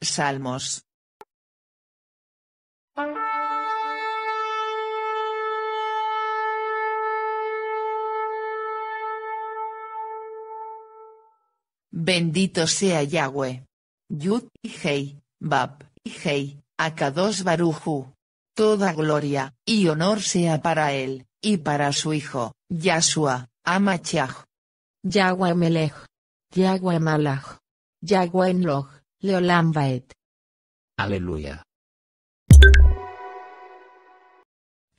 Salmos. Bendito sea Yahweh. Yud y Hei, Bab y Hei, Akados Baruju. Toda gloria y honor sea para él, y para su hijo, Yahshua, Amachaj. Yahweh Melech. Yahweh Malach. Yaguenloch, Leolam Aleluya.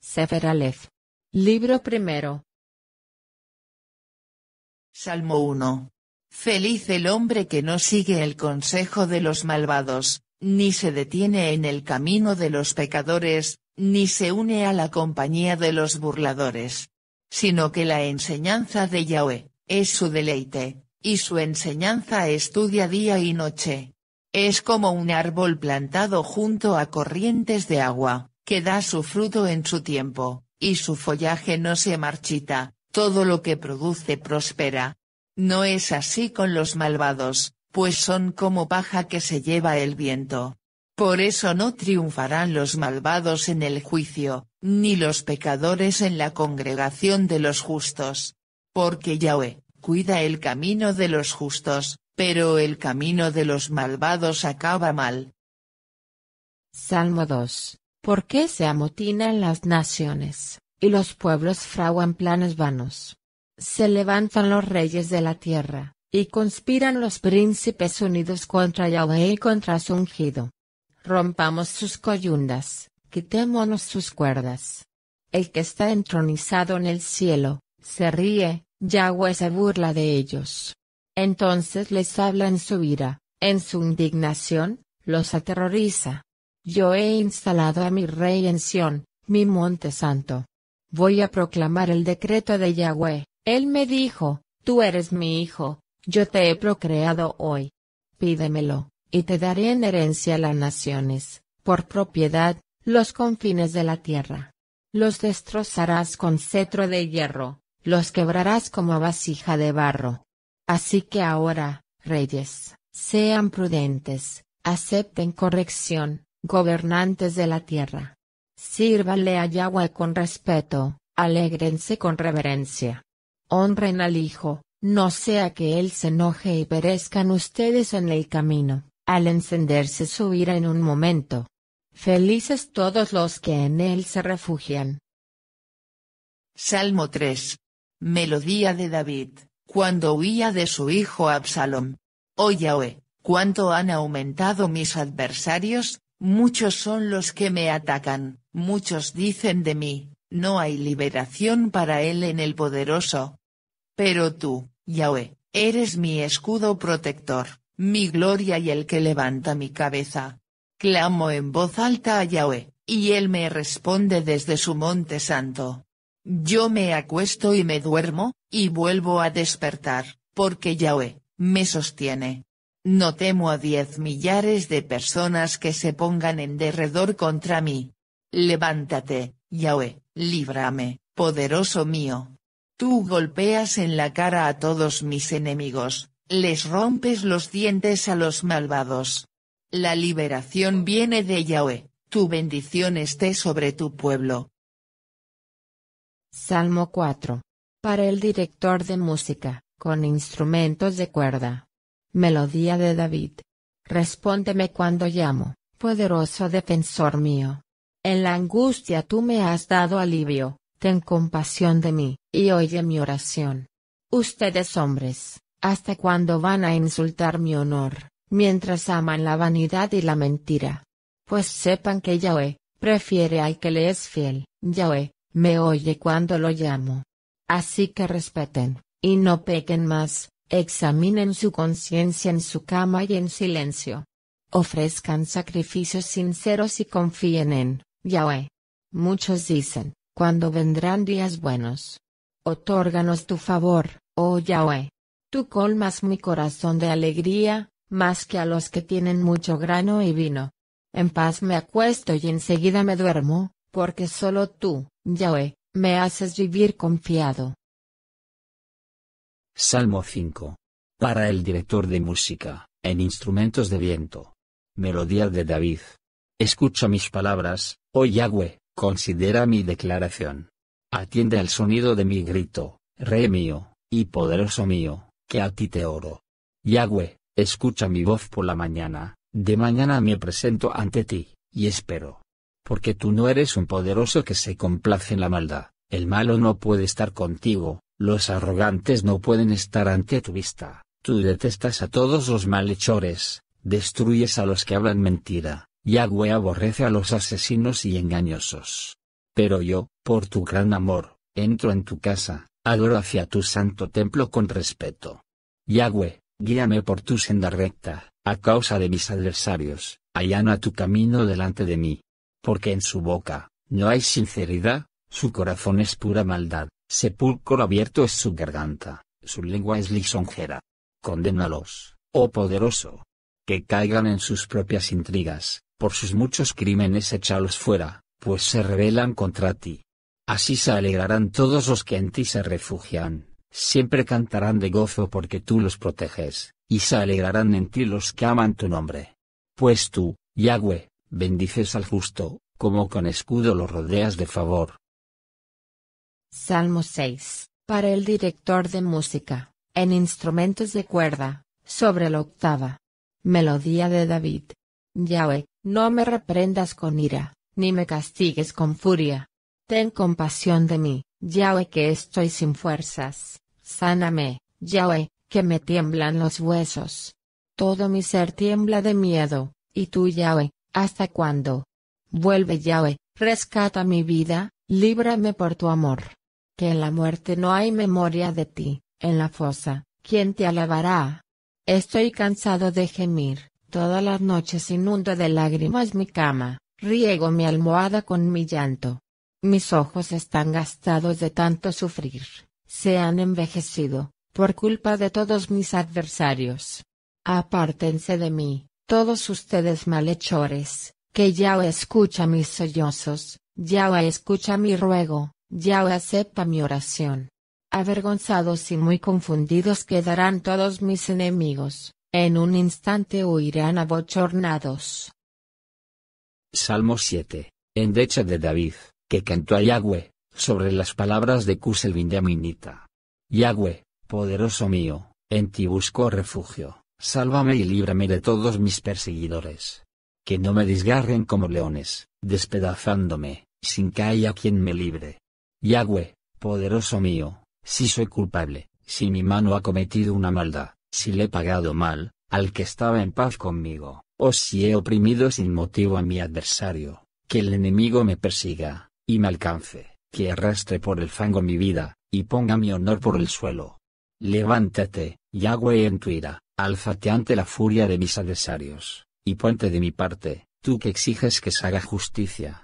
Sefer Aleph. Libro primero. Salmo 1. Feliz el hombre que no sigue el consejo de los malvados, ni se detiene en el camino de los pecadores, ni se une a la compañía de los burladores. Sino que la enseñanza de Yahweh, es su deleite, y su enseñanza estudia día y noche. Es como un árbol plantado junto a corrientes de agua, que da su fruto en su tiempo, y su follaje no se marchita, todo lo que produce prospera. No es así con los malvados, pues son como paja que se lleva el viento. Por eso no triunfarán los malvados en el juicio, ni los pecadores en la congregación de los justos. Porque Yahweh, cuida el camino de los justos, pero el camino de los malvados acaba mal. Salmo 2. ¿Por qué se amotinan las naciones, y los pueblos fraguan planes vanos? Se levantan los reyes de la tierra, y conspiran los príncipes unidos contra Yahweh y contra su ungido. Rompamos sus coyundas, quitémonos sus cuerdas. El que está entronizado en el cielo, se ríe, Yahweh se burla de ellos. Entonces les habla en su ira, en su indignación, los aterroriza. Yo he instalado a mi rey en Sión, mi monte santo. Voy a proclamar el decreto de Yahweh, él me dijo, tú eres mi hijo, yo te he procreado hoy. Pídemelo, y te daré en herencia las naciones, por propiedad, los confines de la tierra. Los destrozarás con cetro de hierro, los quebrarás como vasija de barro. Así que ahora, reyes, sean prudentes, acepten corrección, gobernantes de la tierra. Sírvanle a Yahweh con respeto, alégrense con reverencia. Honren al Hijo, no sea que Él se enoje y perezcan ustedes en el camino, al encenderse su ira en un momento. Felices todos los que en Él se refugian. Salmo 3 Melodía de David, cuando huía de su hijo Absalom. Oh Yahweh, cuánto han aumentado mis adversarios, muchos son los que me atacan, muchos dicen de mí, no hay liberación para él en el poderoso. Pero tú, Yahweh, eres mi escudo protector, mi gloria y el que levanta mi cabeza. Clamo en voz alta a Yahweh, y él me responde desde su monte santo. Yo me acuesto y me duermo, y vuelvo a despertar, porque Yahweh, me sostiene. No temo a diez millares de personas que se pongan en derredor contra mí. Levántate, Yahweh, líbrame, poderoso mío. Tú golpeas en la cara a todos mis enemigos, les rompes los dientes a los malvados. La liberación viene de Yahweh, tu bendición esté sobre tu pueblo, Salmo 4. Para el director de música, con instrumentos de cuerda. Melodía de David. Respóndeme cuando llamo, poderoso defensor mío. En la angustia tú me has dado alivio, ten compasión de mí, y oye mi oración. Ustedes hombres, ¿hasta cuándo van a insultar mi honor, mientras aman la vanidad y la mentira? Pues sepan que Yahweh, prefiere al que le es fiel, Yahweh, me oye cuando lo llamo. Así que respeten, y no pequen más, examinen su conciencia en su cama y en silencio. Ofrezcan sacrificios sinceros y confíen en Yahweh. Muchos dicen, cuando vendrán días buenos. Otórganos tu favor, oh Yahweh. Tú colmas mi corazón de alegría, más que a los que tienen mucho grano y vino. En paz me acuesto y enseguida me duermo, porque solo tú, Yahweh, me haces vivir confiado. Salmo 5. Para el director de música, en instrumentos de viento. Melodía de David. Escucha mis palabras, oh Yahweh, considera mi declaración. Atiende al sonido de mi grito, Rey mío, y poderoso mío, que a ti te oro. Yahweh, escucha mi voz por la mañana, de mañana me presento ante ti, y espero porque tú no eres un poderoso que se complace en la maldad, el malo no puede estar contigo, los arrogantes no pueden estar ante tu vista, tú detestas a todos los malhechores, destruyes a los que hablan mentira, Yahweh aborrece a los asesinos y engañosos. Pero yo, por tu gran amor, entro en tu casa, adoro hacia tu santo templo con respeto. Yahweh, guíame por tu senda recta, a causa de mis adversarios, allana tu camino delante de mí, porque en su boca, no hay sinceridad, su corazón es pura maldad, sepulcro abierto es su garganta, su lengua es lisonjera. Condénalos, oh poderoso. Que caigan en sus propias intrigas, por sus muchos crímenes échalos fuera, pues se rebelan contra ti. Así se alegrarán todos los que en ti se refugian, siempre cantarán de gozo porque tú los proteges, y se alegrarán en ti los que aman tu nombre. Pues tú, Yahweh, bendices al justo, como con escudo lo rodeas de favor. Salmo 6. Para el director de música, en instrumentos de cuerda, sobre la octava. Melodía de David. Yahweh, no me reprendas con ira, ni me castigues con furia. Ten compasión de mí, Yahweh que estoy sin fuerzas. Sáname, Yahweh, que me tiemblan los huesos. Todo mi ser tiembla de miedo, y tú, Yahweh, ¿Hasta cuándo? Vuelve Yahweh, rescata mi vida, líbrame por tu amor. Que en la muerte no hay memoria de ti, en la fosa, ¿quién te alabará? Estoy cansado de gemir, todas las noches inundo de lágrimas mi cama, riego mi almohada con mi llanto. Mis ojos están gastados de tanto sufrir, se han envejecido, por culpa de todos mis adversarios. Apártense de mí, todos ustedes malhechores, que Yahweh escucha mis sollozos, Yahweh escucha mi ruego, Yahweh acepta mi oración. Avergonzados y muy confundidos quedarán todos mis enemigos, en un instante huirán abochornados. Salmo 7. Endecha de David, que cantó a Yahweh, sobre las palabras de Kuselvin Yahweh, poderoso mío, en ti busco refugio sálvame y líbrame de todos mis perseguidores. Que no me desgarren como leones, despedazándome, sin que haya quien me libre. Yahweh, poderoso mío, si soy culpable, si mi mano ha cometido una maldad, si le he pagado mal, al que estaba en paz conmigo, o si he oprimido sin motivo a mi adversario, que el enemigo me persiga, y me alcance, que arrastre por el fango mi vida, y ponga mi honor por el suelo. Levántate, Yahweh en tu ira, alzate ante la furia de mis adversarios, y ponte de mi parte, tú que exiges que se haga justicia.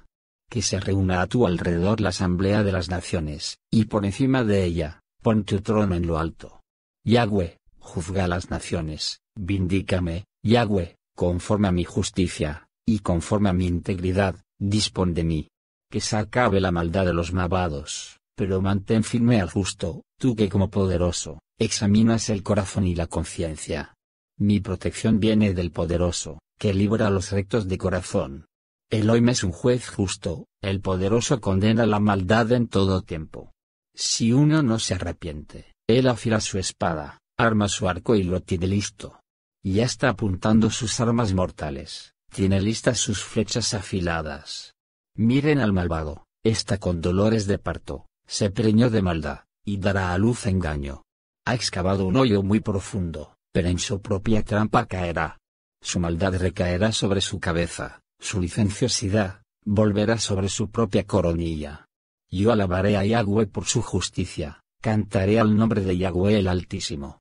Que se reúna a tu alrededor la asamblea de las naciones, y por encima de ella, pon tu trono en lo alto. Yahweh, juzga a las naciones, vindícame, Yahweh, conforme a mi justicia, y conforme a mi integridad, dispón de mí. Que se acabe la maldad de los malvados, pero mantén firme al justo, tú que como poderoso, examinas el corazón y la conciencia. Mi protección viene del poderoso, que libra a los rectos de corazón. El hoy es un juez justo, el poderoso condena la maldad en todo tiempo. Si uno no se arrepiente, él afila su espada, arma su arco y lo tiene listo. Ya está apuntando sus armas mortales, tiene listas sus flechas afiladas. Miren al malvado, está con dolores de parto, se preñó de maldad, y dará a luz engaño. Ha excavado un hoyo muy profundo, pero en su propia trampa caerá. Su maldad recaerá sobre su cabeza, su licenciosidad, volverá sobre su propia coronilla. Yo alabaré a Yahweh por su justicia, cantaré al nombre de Yahweh el Altísimo.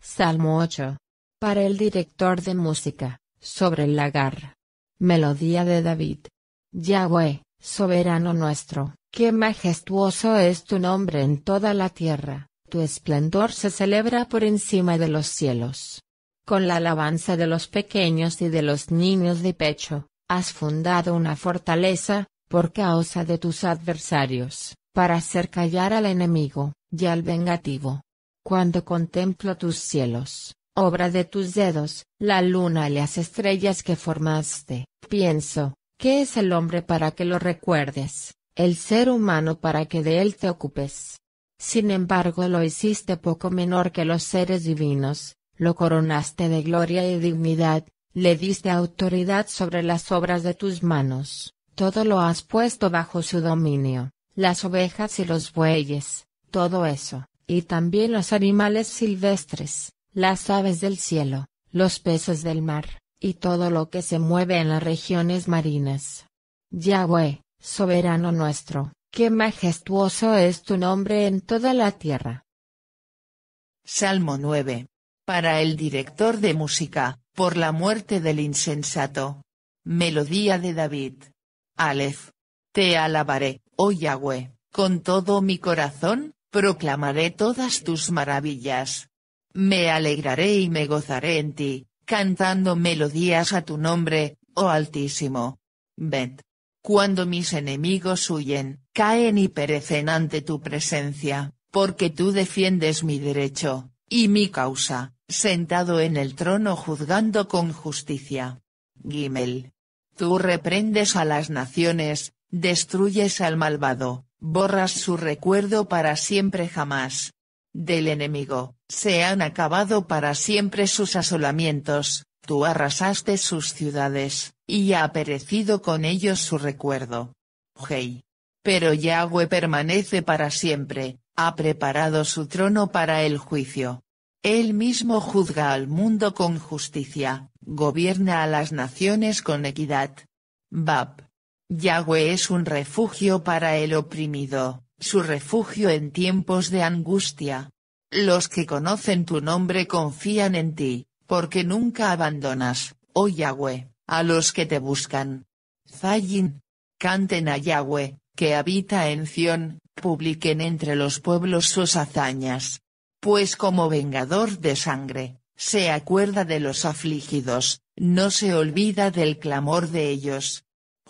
Salmo 8. Para el director de música, sobre el lagar. Melodía de David. Yahweh, soberano nuestro, qué majestuoso es tu nombre en toda la tierra tu esplendor se celebra por encima de los cielos. Con la alabanza de los pequeños y de los niños de pecho, has fundado una fortaleza, por causa de tus adversarios, para hacer callar al enemigo, y al vengativo. Cuando contemplo tus cielos, obra de tus dedos, la luna y las estrellas que formaste, pienso, ¿qué es el hombre para que lo recuerdes, el ser humano para que de él te ocupes? Sin embargo lo hiciste poco menor que los seres divinos, lo coronaste de gloria y dignidad, le diste autoridad sobre las obras de tus manos, todo lo has puesto bajo su dominio, las ovejas y los bueyes, todo eso, y también los animales silvestres, las aves del cielo, los peces del mar, y todo lo que se mueve en las regiones marinas. Yahweh, soberano nuestro, Qué majestuoso es tu nombre en toda la tierra. Salmo 9. Para el director de música, por la muerte del insensato. Melodía de David. Aleph. Te alabaré, oh Yahweh, con todo mi corazón, proclamaré todas tus maravillas. Me alegraré y me gozaré en ti, cantando melodías a tu nombre, oh Altísimo. Bet. Cuando mis enemigos huyen, caen y perecen ante tu presencia, porque tú defiendes mi derecho, y mi causa, sentado en el trono juzgando con justicia. Gimel. Tú reprendes a las naciones, destruyes al malvado, borras su recuerdo para siempre jamás. Del enemigo, se han acabado para siempre sus asolamientos, tú arrasaste sus ciudades, y ha perecido con ellos su recuerdo. Hey. Pero Yahweh permanece para siempre, ha preparado su trono para el juicio. Él mismo juzga al mundo con justicia, gobierna a las naciones con equidad. Bab. Yahweh es un refugio para el oprimido, su refugio en tiempos de angustia. Los que conocen tu nombre confían en ti, porque nunca abandonas, oh Yahweh. A los que te buscan. Zayin. Canten a Yahweh, que habita en Sion, publiquen entre los pueblos sus hazañas. Pues como vengador de sangre, se acuerda de los afligidos, no se olvida del clamor de ellos.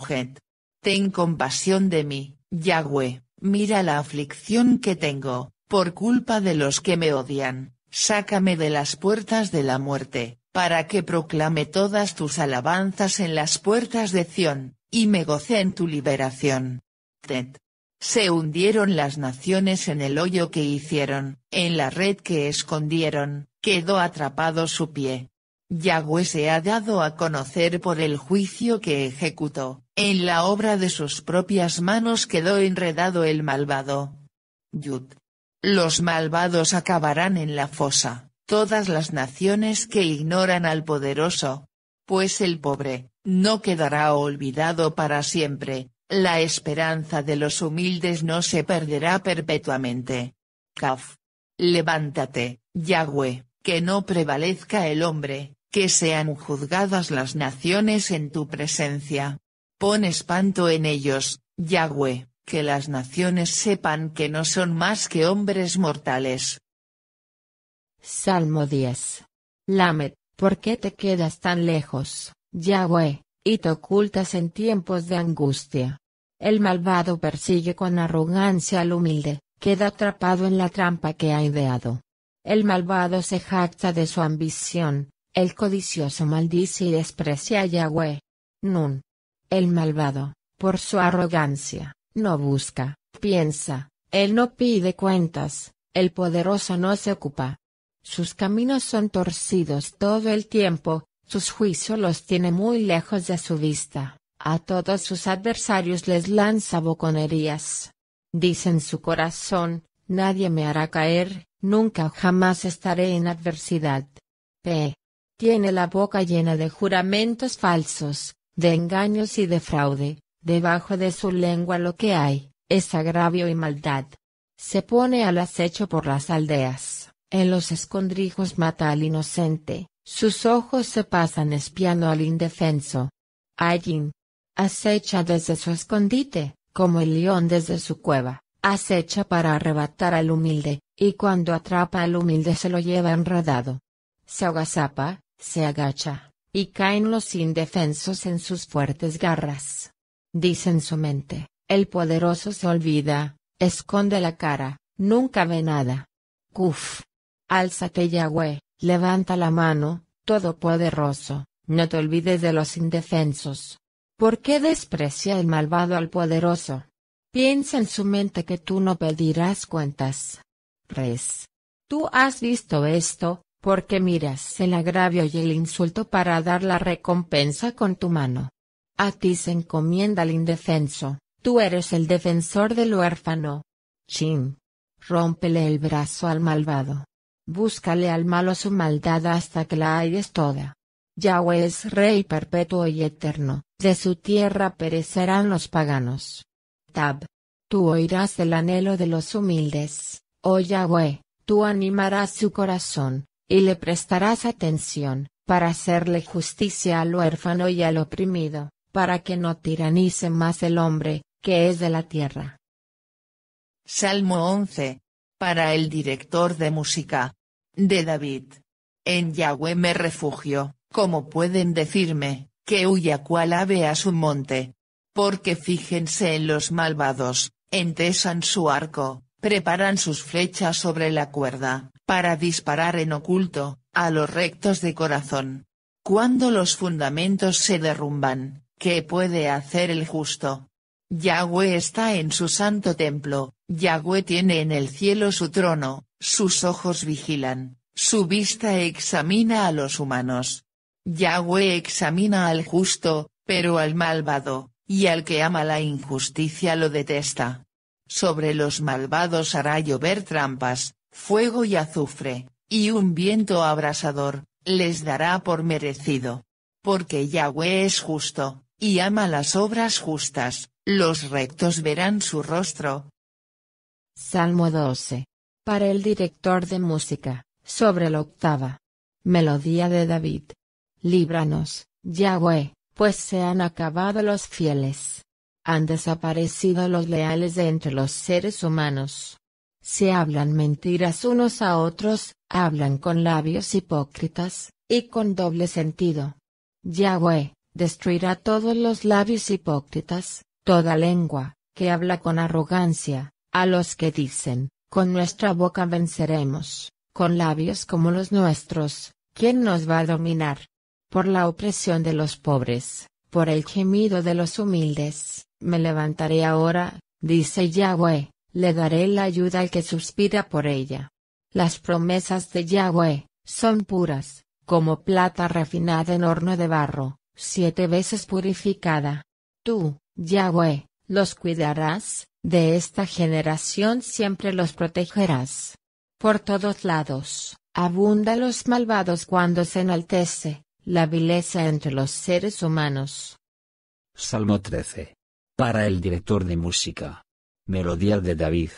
Jet. Ten compasión de mí, Yahweh, mira la aflicción que tengo, por culpa de los que me odian, sácame de las puertas de la muerte, para que proclame todas tus alabanzas en las puertas de Ción, y me goce en tu liberación. Tet. Se hundieron las naciones en el hoyo que hicieron, en la red que escondieron, quedó atrapado su pie. Yahweh se ha dado a conocer por el juicio que ejecutó, en la obra de sus propias manos quedó enredado el malvado. Yud. Los malvados acabarán en la fosa, todas las naciones que ignoran al poderoso. Pues el pobre, no quedará olvidado para siempre, la esperanza de los humildes no se perderá perpetuamente. Caf. Levántate, Yahweh, que no prevalezca el hombre, que sean juzgadas las naciones en tu presencia. Pon espanto en ellos, Yahweh, que las naciones sepan que no son más que hombres mortales. Salmo 10. Lamed, ¿por qué te quedas tan lejos, Yahweh, y te ocultas en tiempos de angustia? El malvado persigue con arrogancia al humilde, queda atrapado en la trampa que ha ideado. El malvado se jacta de su ambición, el codicioso maldice y desprecia a Yahweh. Nun. El malvado, por su arrogancia, no busca, piensa, él no pide cuentas, el poderoso no se ocupa, sus caminos son torcidos todo el tiempo, sus juicios los tiene muy lejos de su vista, a todos sus adversarios les lanza boconerías. Dicen su corazón, nadie me hará caer, nunca jamás estaré en adversidad. P. Tiene la boca llena de juramentos falsos, de engaños y de fraude, debajo de su lengua lo que hay, es agravio y maldad. Se pone al acecho por las aldeas en los escondrijos mata al inocente, sus ojos se pasan espiando al indefenso. Allí, acecha desde su escondite, como el león desde su cueva, acecha para arrebatar al humilde, y cuando atrapa al humilde se lo lleva enredado. Se agazapa, se agacha, y caen los indefensos en sus fuertes garras. Dicen en su mente, el poderoso se olvida, esconde la cara, nunca ve nada. Cuf. Alzate Yahweh, levanta la mano, todopoderoso, no te olvides de los indefensos. ¿Por qué desprecia el malvado al poderoso? Piensa en su mente que tú no pedirás cuentas. Res. Tú has visto esto, porque miras el agravio y el insulto para dar la recompensa con tu mano. A ti se encomienda el indefenso, tú eres el defensor del huérfano. Chin. Rómpele el brazo al malvado, Búscale al malo su maldad hasta que la halles toda. Yahweh es Rey perpetuo y eterno, de su tierra perecerán los paganos. Tab. Tú oirás el anhelo de los humildes, oh Yahweh, tú animarás su corazón, y le prestarás atención, para hacerle justicia al huérfano y al oprimido, para que no tiranice más el hombre, que es de la tierra. Salmo 11. Para el director de música. De David. En Yahweh me refugio, como pueden decirme, que huya cual ave a su monte. Porque fíjense en los malvados, entesan su arco, preparan sus flechas sobre la cuerda, para disparar en oculto, a los rectos de corazón. Cuando los fundamentos se derrumban, ¿qué puede hacer el justo? Yahweh está en su santo templo, Yahweh tiene en el cielo su trono, sus ojos vigilan, su vista examina a los humanos. Yahweh examina al justo, pero al malvado, y al que ama la injusticia lo detesta. Sobre los malvados hará llover trampas, fuego y azufre, y un viento abrasador, les dará por merecido. Porque Yahweh es justo, y ama las obras justas, los rectos verán su rostro. Salmo 12. Para el director de música, sobre la octava. Melodía de David. Líbranos, Yahweh, pues se han acabado los fieles. Han desaparecido los leales entre los seres humanos. Se hablan mentiras unos a otros, hablan con labios hipócritas, y con doble sentido. Yahweh, destruirá todos los labios hipócritas, toda lengua, que habla con arrogancia, a los que dicen, con nuestra boca venceremos, con labios como los nuestros, ¿quién nos va a dominar? Por la opresión de los pobres, por el gemido de los humildes, me levantaré ahora, dice Yahweh, le daré la ayuda al que suspira por ella. Las promesas de Yahweh, son puras, como plata refinada en horno de barro, siete veces purificada. Tú, Yahweh, los cuidarás, de esta generación siempre los protegerás. Por todos lados, abunda los malvados cuando se enaltece, la vileza entre los seres humanos. Salmo 13. Para el director de música. Melodía de David.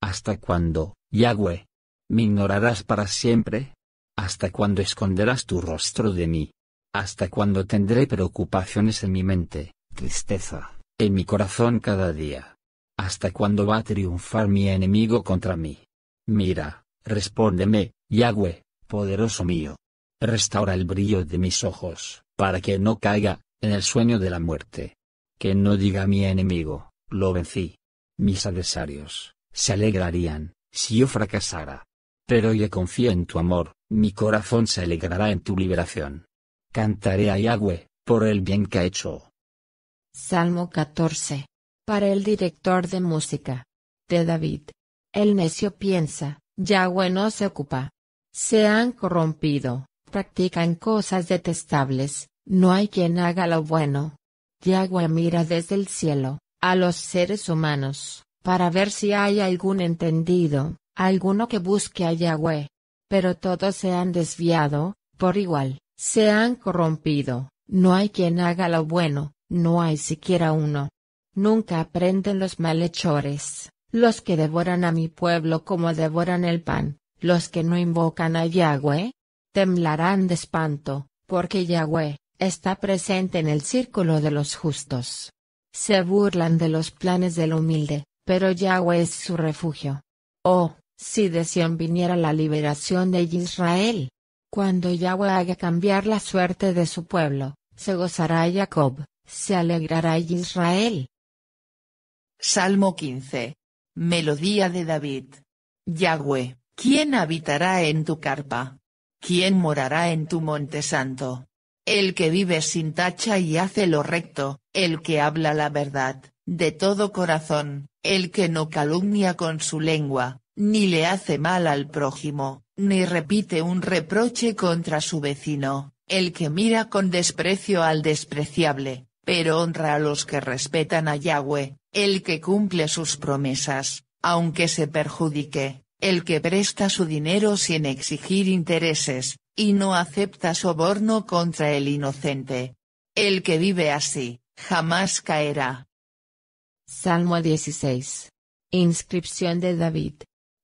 ¿Hasta cuándo, Yahweh? ¿Me ignorarás para siempre? ¿Hasta cuándo esconderás tu rostro de mí? ¿Hasta cuándo tendré preocupaciones en mi mente, tristeza? en mi corazón cada día. ¿Hasta cuando va a triunfar mi enemigo contra mí? Mira, respóndeme, Yahweh, poderoso mío. Restaura el brillo de mis ojos, para que no caiga, en el sueño de la muerte. Que no diga mi enemigo, lo vencí. Mis adversarios, se alegrarían, si yo fracasara. Pero yo confío en tu amor, mi corazón se alegrará en tu liberación. Cantaré a Yahweh, por el bien que ha hecho. Salmo 14. Para el director de música. De David. El necio piensa, Yahweh no se ocupa. Se han corrompido, practican cosas detestables, no hay quien haga lo bueno. Yahweh mira desde el cielo, a los seres humanos, para ver si hay algún entendido, alguno que busque a Yahweh. Pero todos se han desviado, por igual, se han corrompido, no hay quien haga lo bueno. No hay siquiera uno. Nunca aprenden los malhechores, los que devoran a mi pueblo como devoran el pan, los que no invocan a Yahweh. Temblarán de espanto, porque Yahweh, está presente en el círculo de los justos. Se burlan de los planes del humilde, pero Yahweh es su refugio. Oh, si de Sion viniera la liberación de Israel. Cuando Yahweh haga cambiar la suerte de su pueblo, se gozará Jacob, se alegrará Israel. Salmo 15. Melodía de David. Yahweh, ¿quién habitará en tu carpa? ¿Quién morará en tu monte santo? El que vive sin tacha y hace lo recto, el que habla la verdad, de todo corazón, el que no calumnia con su lengua, ni le hace mal al prójimo, ni repite un reproche contra su vecino, el que mira con desprecio al despreciable, pero honra a los que respetan a Yahweh, el que cumple sus promesas, aunque se perjudique, el que presta su dinero sin exigir intereses, y no acepta soborno contra el inocente. El que vive así, jamás caerá. Salmo 16. Inscripción de David.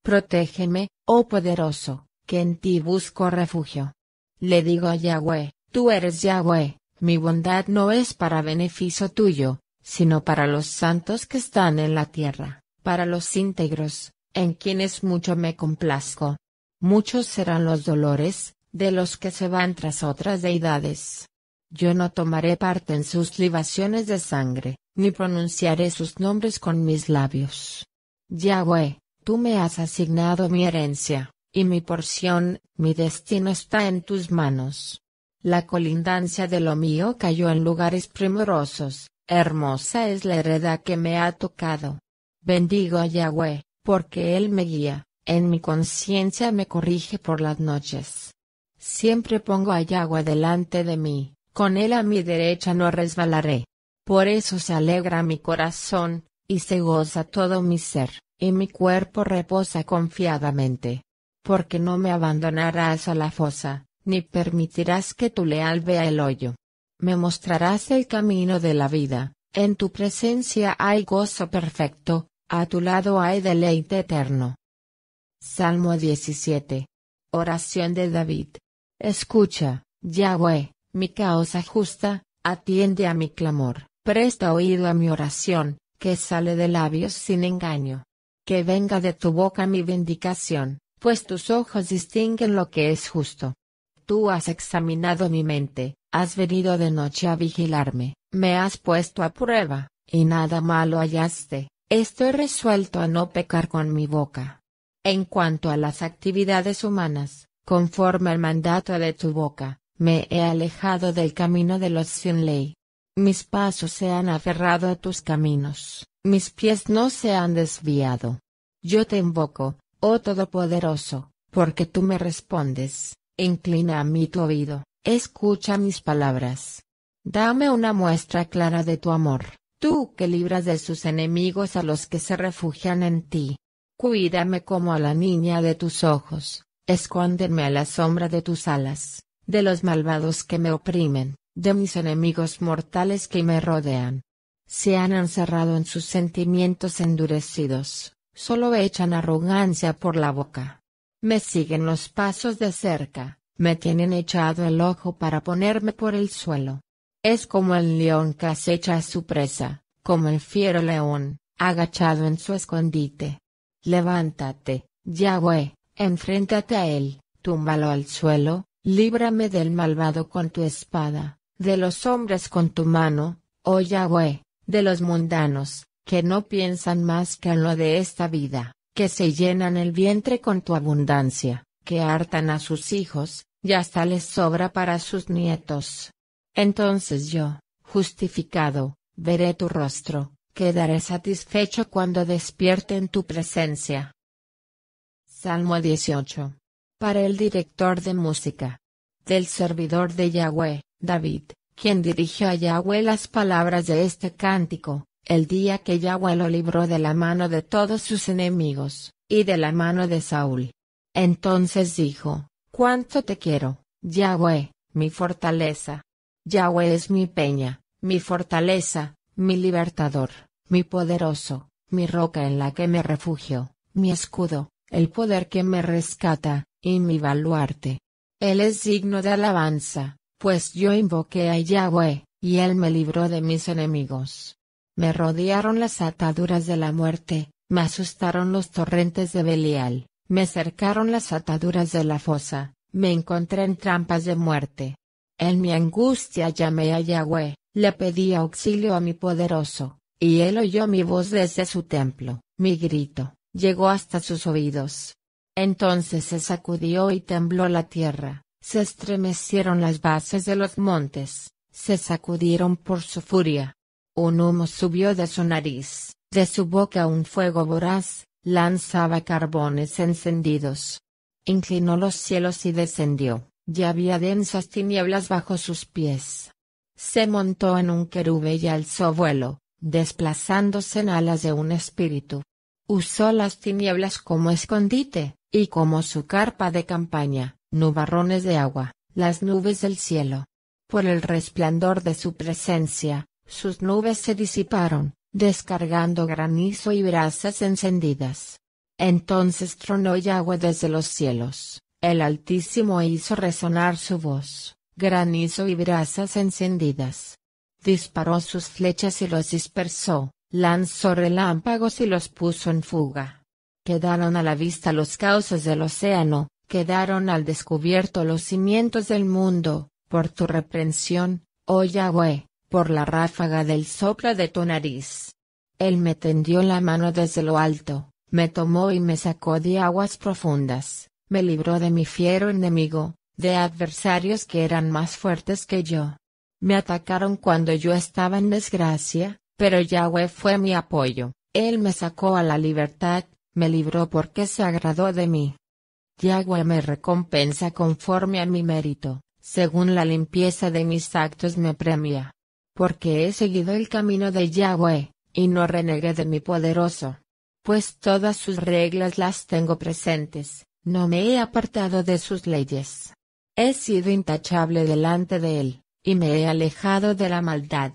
Protégeme, oh poderoso, que en ti busco refugio. Le digo a Yahweh, tú eres Yahweh, mi bondad no es para beneficio tuyo, sino para los santos que están en la tierra, para los íntegros, en quienes mucho me complazco. Muchos serán los dolores, de los que se van tras otras deidades. Yo no tomaré parte en sus libaciones de sangre, ni pronunciaré sus nombres con mis labios. Yahweh, tú me has asignado mi herencia, y mi porción, mi destino está en tus manos. La colindancia de lo mío cayó en lugares primorosos, hermosa es la hereda que me ha tocado. Bendigo a Yahweh, porque Él me guía, en mi conciencia me corrige por las noches. Siempre pongo a Yahweh delante de mí, con Él a mi derecha no resbalaré. Por eso se alegra mi corazón, y se goza todo mi ser, y mi cuerpo reposa confiadamente. Porque no me abandonarás a la fosa, ni permitirás que tu leal vea el hoyo. Me mostrarás el camino de la vida, en tu presencia hay gozo perfecto, a tu lado hay deleite eterno. Salmo 17. Oración de David. Escucha, Yahweh, mi causa justa, atiende a mi clamor, presta oído a mi oración, que sale de labios sin engaño. Que venga de tu boca mi vindicación, pues tus ojos distinguen lo que es justo. Tú has examinado mi mente, has venido de noche a vigilarme, me has puesto a prueba, y nada malo hallaste, estoy resuelto a no pecar con mi boca. En cuanto a las actividades humanas, conforme al mandato de tu boca, me he alejado del camino de los sin ley. Mis pasos se han aferrado a tus caminos, mis pies no se han desviado. Yo te invoco, oh Todopoderoso, porque tú me respondes, Inclina a mí tu oído, escucha mis palabras. Dame una muestra clara de tu amor, tú que libras de sus enemigos a los que se refugian en ti. Cuídame como a la niña de tus ojos, escóndeme a la sombra de tus alas, de los malvados que me oprimen, de mis enemigos mortales que me rodean. Se han encerrado en sus sentimientos endurecidos, solo echan arrogancia por la boca. Me siguen los pasos de cerca, me tienen echado el ojo para ponerme por el suelo. Es como el león que acecha a su presa, como el fiero león, agachado en su escondite. Levántate, Yahweh, enfréntate a él, túmbalo al suelo, líbrame del malvado con tu espada, de los hombres con tu mano, oh Yahweh, de los mundanos, que no piensan más que en lo de esta vida que se llenan el vientre con tu abundancia, que hartan a sus hijos, y hasta les sobra para sus nietos. Entonces yo, justificado, veré tu rostro, quedaré satisfecho cuando despierte en tu presencia. Salmo 18. Para el director de música. Del servidor de Yahweh, David, quien dirigió a Yahweh las palabras de este cántico, el día que Yahweh lo libró de la mano de todos sus enemigos, y de la mano de Saúl. Entonces dijo, ¿Cuánto te quiero, Yahweh, mi fortaleza? Yahweh es mi peña, mi fortaleza, mi libertador, mi poderoso, mi roca en la que me refugio, mi escudo, el poder que me rescata, y mi baluarte. Él es digno de alabanza, pues yo invoqué a Yahweh, y él me libró de mis enemigos. Me rodearon las ataduras de la muerte, me asustaron los torrentes de Belial, me cercaron las ataduras de la fosa, me encontré en trampas de muerte. En mi angustia llamé a Yahweh, le pedí auxilio a mi poderoso, y él oyó mi voz desde su templo, mi grito, llegó hasta sus oídos. Entonces se sacudió y tembló la tierra, se estremecieron las bases de los montes, se sacudieron por su furia, un humo subió de su nariz, de su boca un fuego voraz, lanzaba carbones encendidos. Inclinó los cielos y descendió, ya había densas tinieblas bajo sus pies. Se montó en un querube y alzó vuelo, desplazándose en alas de un espíritu. Usó las tinieblas como escondite, y como su carpa de campaña, nubarrones de agua, las nubes del cielo. Por el resplandor de su presencia, sus nubes se disiparon, descargando granizo y brasas encendidas. Entonces tronó Yahweh desde los cielos, el Altísimo hizo resonar su voz, granizo y brasas encendidas. Disparó sus flechas y los dispersó, lanzó relámpagos y los puso en fuga. Quedaron a la vista los cauces del océano, quedaron al descubierto los cimientos del mundo, por tu reprensión, oh Yahweh por la ráfaga del soplo de tu nariz. Él me tendió la mano desde lo alto, me tomó y me sacó de aguas profundas, me libró de mi fiero enemigo, de adversarios que eran más fuertes que yo. Me atacaron cuando yo estaba en desgracia, pero Yahweh fue mi apoyo, Él me sacó a la libertad, me libró porque se agradó de mí. Yahweh me recompensa conforme a mi mérito, según la limpieza de mis actos me premia porque he seguido el camino de Yahweh, y no renegué de mi poderoso. Pues todas sus reglas las tengo presentes, no me he apartado de sus leyes. He sido intachable delante de él, y me he alejado de la maldad.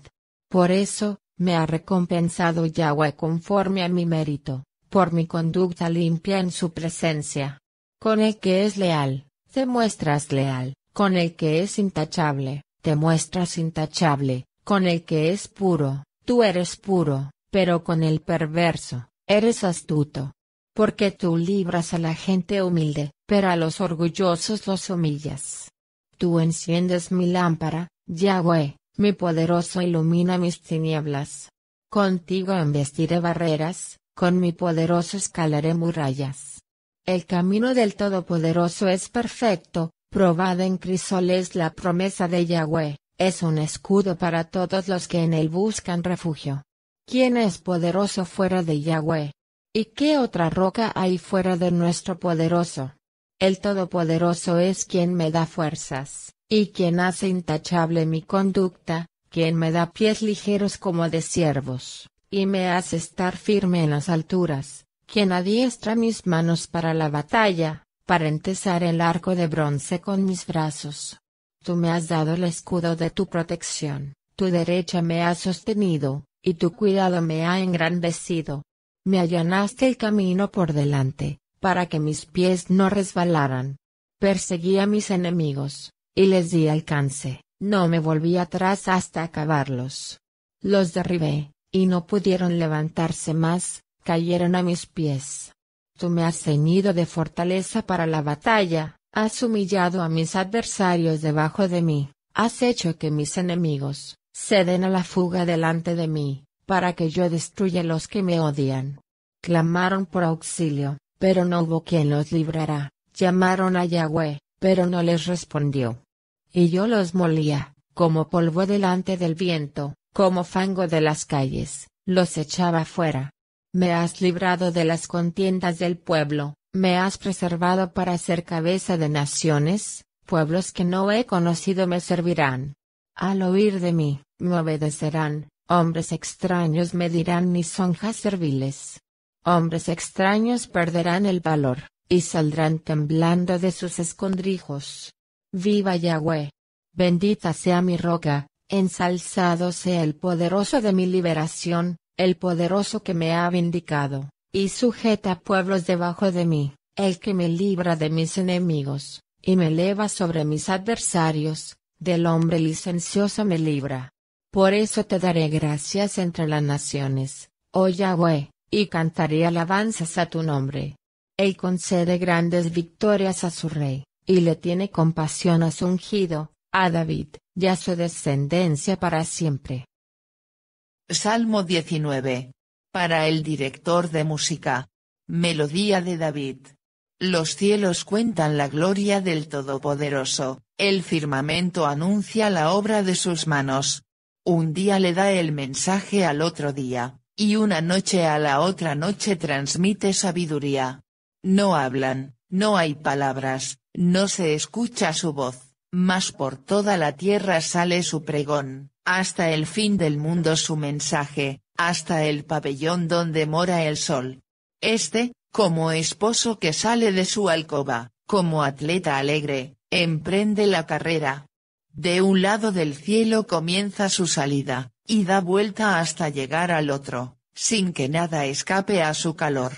Por eso, me ha recompensado Yahweh conforme a mi mérito, por mi conducta limpia en su presencia. Con el que es leal, te muestras leal, con el que es intachable, te muestras intachable, con el que es puro, tú eres puro, pero con el perverso, eres astuto. Porque tú libras a la gente humilde, pero a los orgullosos los humillas. Tú enciendes mi lámpara, Yahweh, mi poderoso ilumina mis tinieblas. Contigo embestiré barreras, con mi poderoso escalaré murallas. El camino del Todopoderoso es perfecto, probada en crisol es la promesa de Yahweh. Es un escudo para todos los que en él buscan refugio. ¿Quién es poderoso fuera de Yahweh? ¿Y qué otra roca hay fuera de nuestro poderoso? El Todopoderoso es quien me da fuerzas, y quien hace intachable mi conducta, quien me da pies ligeros como de ciervos, y me hace estar firme en las alturas, quien adiestra mis manos para la batalla, para entesar el arco de bronce con mis brazos. Tú me has dado el escudo de tu protección, tu derecha me ha sostenido, y tu cuidado me ha engrandecido. Me allanaste el camino por delante, para que mis pies no resbalaran. Perseguí a mis enemigos, y les di alcance, no me volví atrás hasta acabarlos. Los derribé, y no pudieron levantarse más, cayeron a mis pies. Tú me has ceñido de fortaleza para la batalla, Has humillado a mis adversarios debajo de mí, has hecho que mis enemigos ceden a la fuga delante de mí, para que yo destruya los que me odian. Clamaron por auxilio, pero no hubo quien los librara, llamaron a Yahweh, pero no les respondió. Y yo los molía, como polvo delante del viento, como fango de las calles, los echaba fuera. Me has librado de las contiendas del pueblo, me has preservado para ser cabeza de naciones, pueblos que no he conocido me servirán. Al oír de mí, me obedecerán, hombres extraños me dirán sonjas serviles. Hombres extraños perderán el valor, y saldrán temblando de sus escondrijos. Viva Yahweh. Bendita sea mi roca, ensalzado sea el poderoso de mi liberación, el poderoso que me ha vindicado y sujeta pueblos debajo de mí, el que me libra de mis enemigos, y me eleva sobre mis adversarios, del hombre licencioso me libra. Por eso te daré gracias entre las naciones, oh Yahweh, y cantaré alabanzas a tu nombre. Él concede grandes victorias a su rey, y le tiene compasión a su ungido, a David, y a su descendencia para siempre. Salmo 19. Para el director de música. Melodía de David. Los cielos cuentan la gloria del Todopoderoso, el firmamento anuncia la obra de sus manos. Un día le da el mensaje al otro día, y una noche a la otra noche transmite sabiduría. No hablan, no hay palabras, no se escucha su voz, mas por toda la tierra sale su pregón, hasta el fin del mundo su mensaje, hasta el pabellón donde mora el sol. Este, como esposo que sale de su alcoba, como atleta alegre, emprende la carrera. De un lado del cielo comienza su salida, y da vuelta hasta llegar al otro, sin que nada escape a su calor.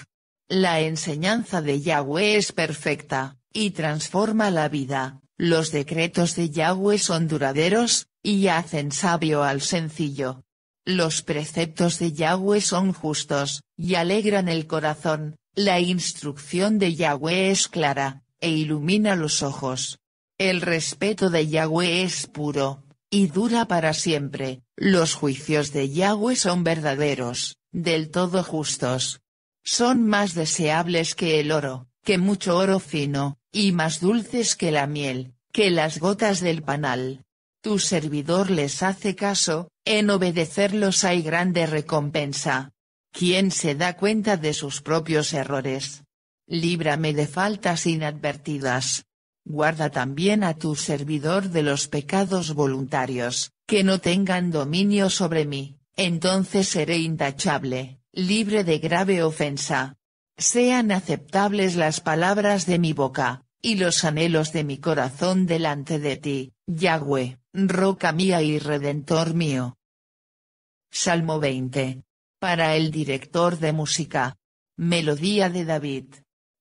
La enseñanza de Yahweh es perfecta, y transforma la vida, los decretos de Yahweh son duraderos, y hacen sabio al sencillo. Los preceptos de Yahweh son justos, y alegran el corazón, la instrucción de Yahweh es clara, e ilumina los ojos. El respeto de Yahweh es puro, y dura para siempre, los juicios de Yahweh son verdaderos, del todo justos. Son más deseables que el oro, que mucho oro fino, y más dulces que la miel, que las gotas del panal tu servidor les hace caso, en obedecerlos hay grande recompensa. ¿Quién se da cuenta de sus propios errores? Líbrame de faltas inadvertidas. Guarda también a tu servidor de los pecados voluntarios, que no tengan dominio sobre mí, entonces seré intachable, libre de grave ofensa. Sean aceptables las palabras de mi boca, y los anhelos de mi corazón delante de ti, Yahweh roca mía y redentor mío. Salmo 20. Para el director de música. Melodía de David.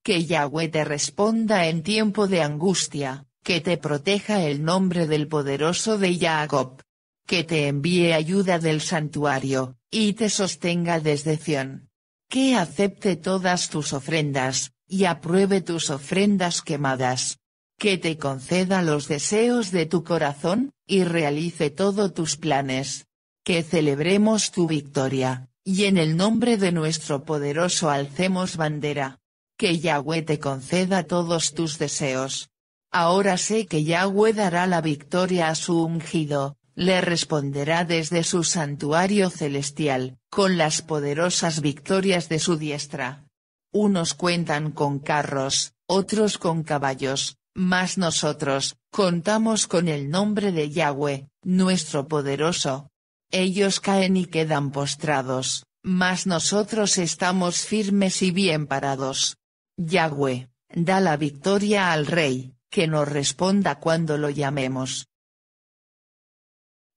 Que Yahweh te responda en tiempo de angustia, que te proteja el nombre del poderoso de Jacob. Que te envíe ayuda del santuario, y te sostenga desde Sion. Que acepte todas tus ofrendas, y apruebe tus ofrendas quemadas que te conceda los deseos de tu corazón, y realice todos tus planes. Que celebremos tu victoria, y en el nombre de nuestro poderoso alcemos bandera. Que Yahweh te conceda todos tus deseos. Ahora sé que Yahweh dará la victoria a su ungido, le responderá desde su santuario celestial, con las poderosas victorias de su diestra. Unos cuentan con carros, otros con caballos, mas nosotros, contamos con el nombre de Yahweh, nuestro poderoso. Ellos caen y quedan postrados, mas nosotros estamos firmes y bien parados. Yahweh, da la victoria al Rey, que nos responda cuando lo llamemos.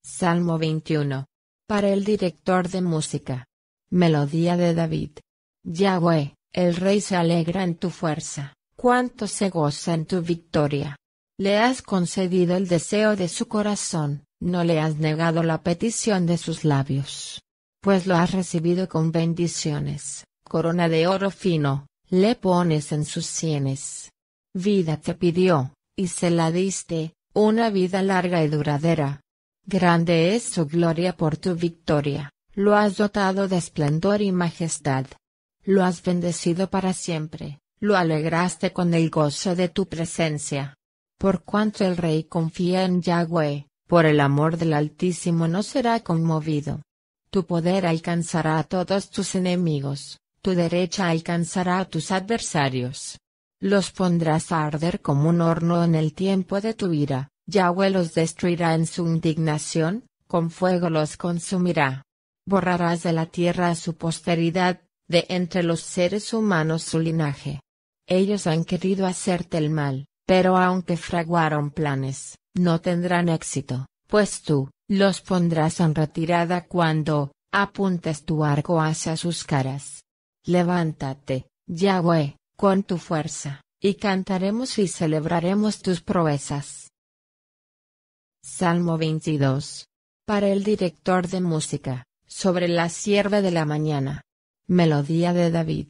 Salmo 21. Para el director de música. Melodía de David. Yahweh, el Rey se alegra en tu fuerza cuánto se goza en tu victoria. Le has concedido el deseo de su corazón, no le has negado la petición de sus labios. Pues lo has recibido con bendiciones, corona de oro fino, le pones en sus sienes. Vida te pidió, y se la diste, una vida larga y duradera. Grande es su gloria por tu victoria, lo has dotado de esplendor y majestad. Lo has bendecido para siempre lo alegraste con el gozo de tu presencia. Por cuanto el rey confía en Yahweh, por el amor del Altísimo no será conmovido. Tu poder alcanzará a todos tus enemigos, tu derecha alcanzará a tus adversarios. Los pondrás a arder como un horno en el tiempo de tu ira, Yahweh los destruirá en su indignación, con fuego los consumirá. Borrarás de la tierra a su posteridad, de entre los seres humanos su linaje. Ellos han querido hacerte el mal, pero aunque fraguaron planes, no tendrán éxito, pues tú, los pondrás en retirada cuando, apuntes tu arco hacia sus caras. Levántate, Yahweh, con tu fuerza, y cantaremos y celebraremos tus proezas. Salmo 22. Para el director de música, sobre la sierva de la mañana. Melodía de David.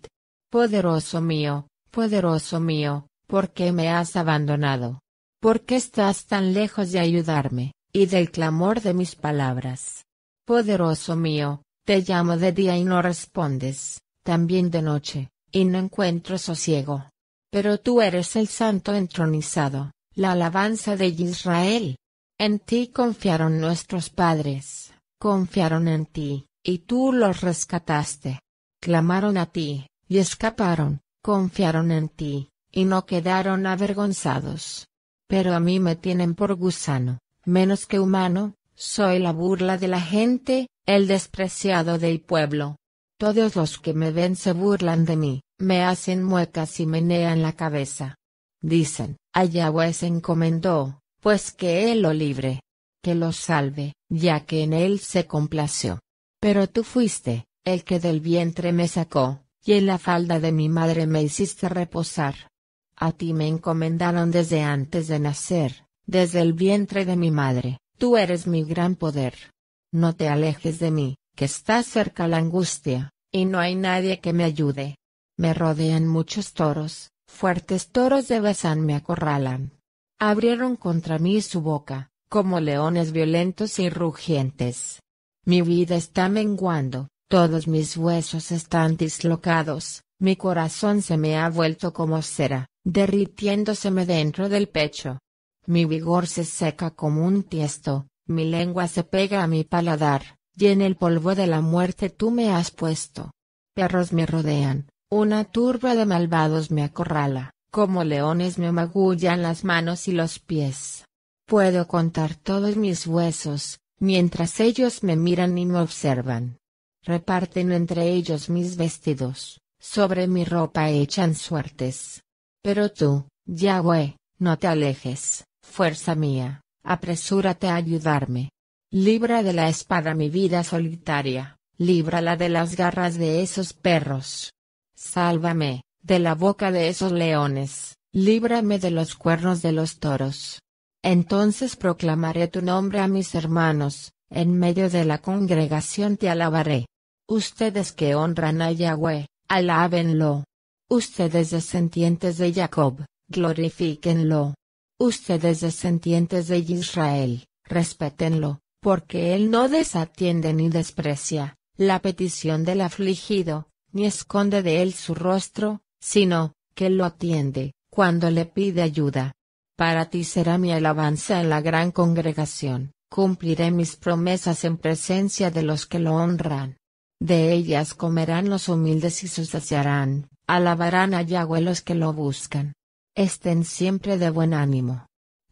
Poderoso mío, Poderoso mío, ¿por qué me has abandonado? ¿Por qué estás tan lejos de ayudarme, y del clamor de mis palabras? Poderoso mío, te llamo de día y no respondes, también de noche, y no encuentro sosiego. Pero tú eres el santo entronizado, la alabanza de Israel. En ti confiaron nuestros padres, confiaron en ti, y tú los rescataste. Clamaron a ti, y escaparon, Confiaron en ti, y no quedaron avergonzados. Pero a mí me tienen por gusano, menos que humano, soy la burla de la gente, el despreciado del pueblo. Todos los que me ven se burlan de mí, me hacen muecas y menean la cabeza. Dicen, a Yahweh se encomendó, pues que él lo libre. Que lo salve, ya que en él se complació. Pero tú fuiste, el que del vientre me sacó, y en la falda de mi madre me hiciste reposar. A ti me encomendaron desde antes de nacer, desde el vientre de mi madre, tú eres mi gran poder. No te alejes de mí, que está cerca la angustia, y no hay nadie que me ayude. Me rodean muchos toros, fuertes toros de Bazán me acorralan. Abrieron contra mí su boca, como leones violentos y rugientes. Mi vida está menguando, todos mis huesos están dislocados, mi corazón se me ha vuelto como cera, derritiéndoseme dentro del pecho. Mi vigor se seca como un tiesto, mi lengua se pega a mi paladar, y en el polvo de la muerte tú me has puesto. Perros me rodean, una turba de malvados me acorrala, como leones me magullan las manos y los pies. Puedo contar todos mis huesos, mientras ellos me miran y me observan reparten entre ellos mis vestidos, sobre mi ropa echan suertes. Pero tú, Yahweh, no te alejes, fuerza mía, apresúrate a ayudarme. Libra de la espada mi vida solitaria, líbrala de las garras de esos perros. Sálvame, de la boca de esos leones, líbrame de los cuernos de los toros. Entonces proclamaré tu nombre a mis hermanos, en medio de la congregación te alabaré. Ustedes que honran a Yahweh, alábenlo. Ustedes descendientes de Jacob, glorifiquenlo. Ustedes descendientes de Israel, respétenlo, porque él no desatiende ni desprecia la petición del afligido, ni esconde de él su rostro, sino que lo atiende cuando le pide ayuda. Para ti será mi alabanza en la gran congregación, cumpliré mis promesas en presencia de los que lo honran. De ellas comerán los humildes y se saciarán, alabarán a Yahweh los que lo buscan. Estén siempre de buen ánimo.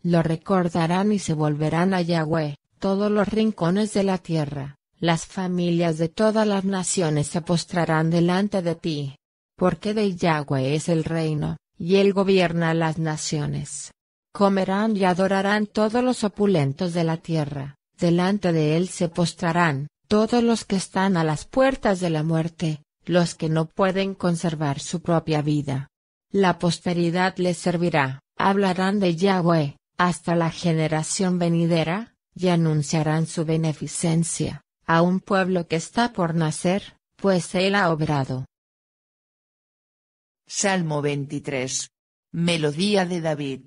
Lo recordarán y se volverán a Yahweh, todos los rincones de la tierra, las familias de todas las naciones se postrarán delante de ti. Porque de Yahweh es el reino, y él gobierna las naciones. Comerán y adorarán todos los opulentos de la tierra, delante de él se postrarán, todos los que están a las puertas de la muerte, los que no pueden conservar su propia vida. La posteridad les servirá, hablarán de Yahweh, hasta la generación venidera, y anunciarán su beneficencia, a un pueblo que está por nacer, pues él ha obrado. Salmo 23. Melodía de David.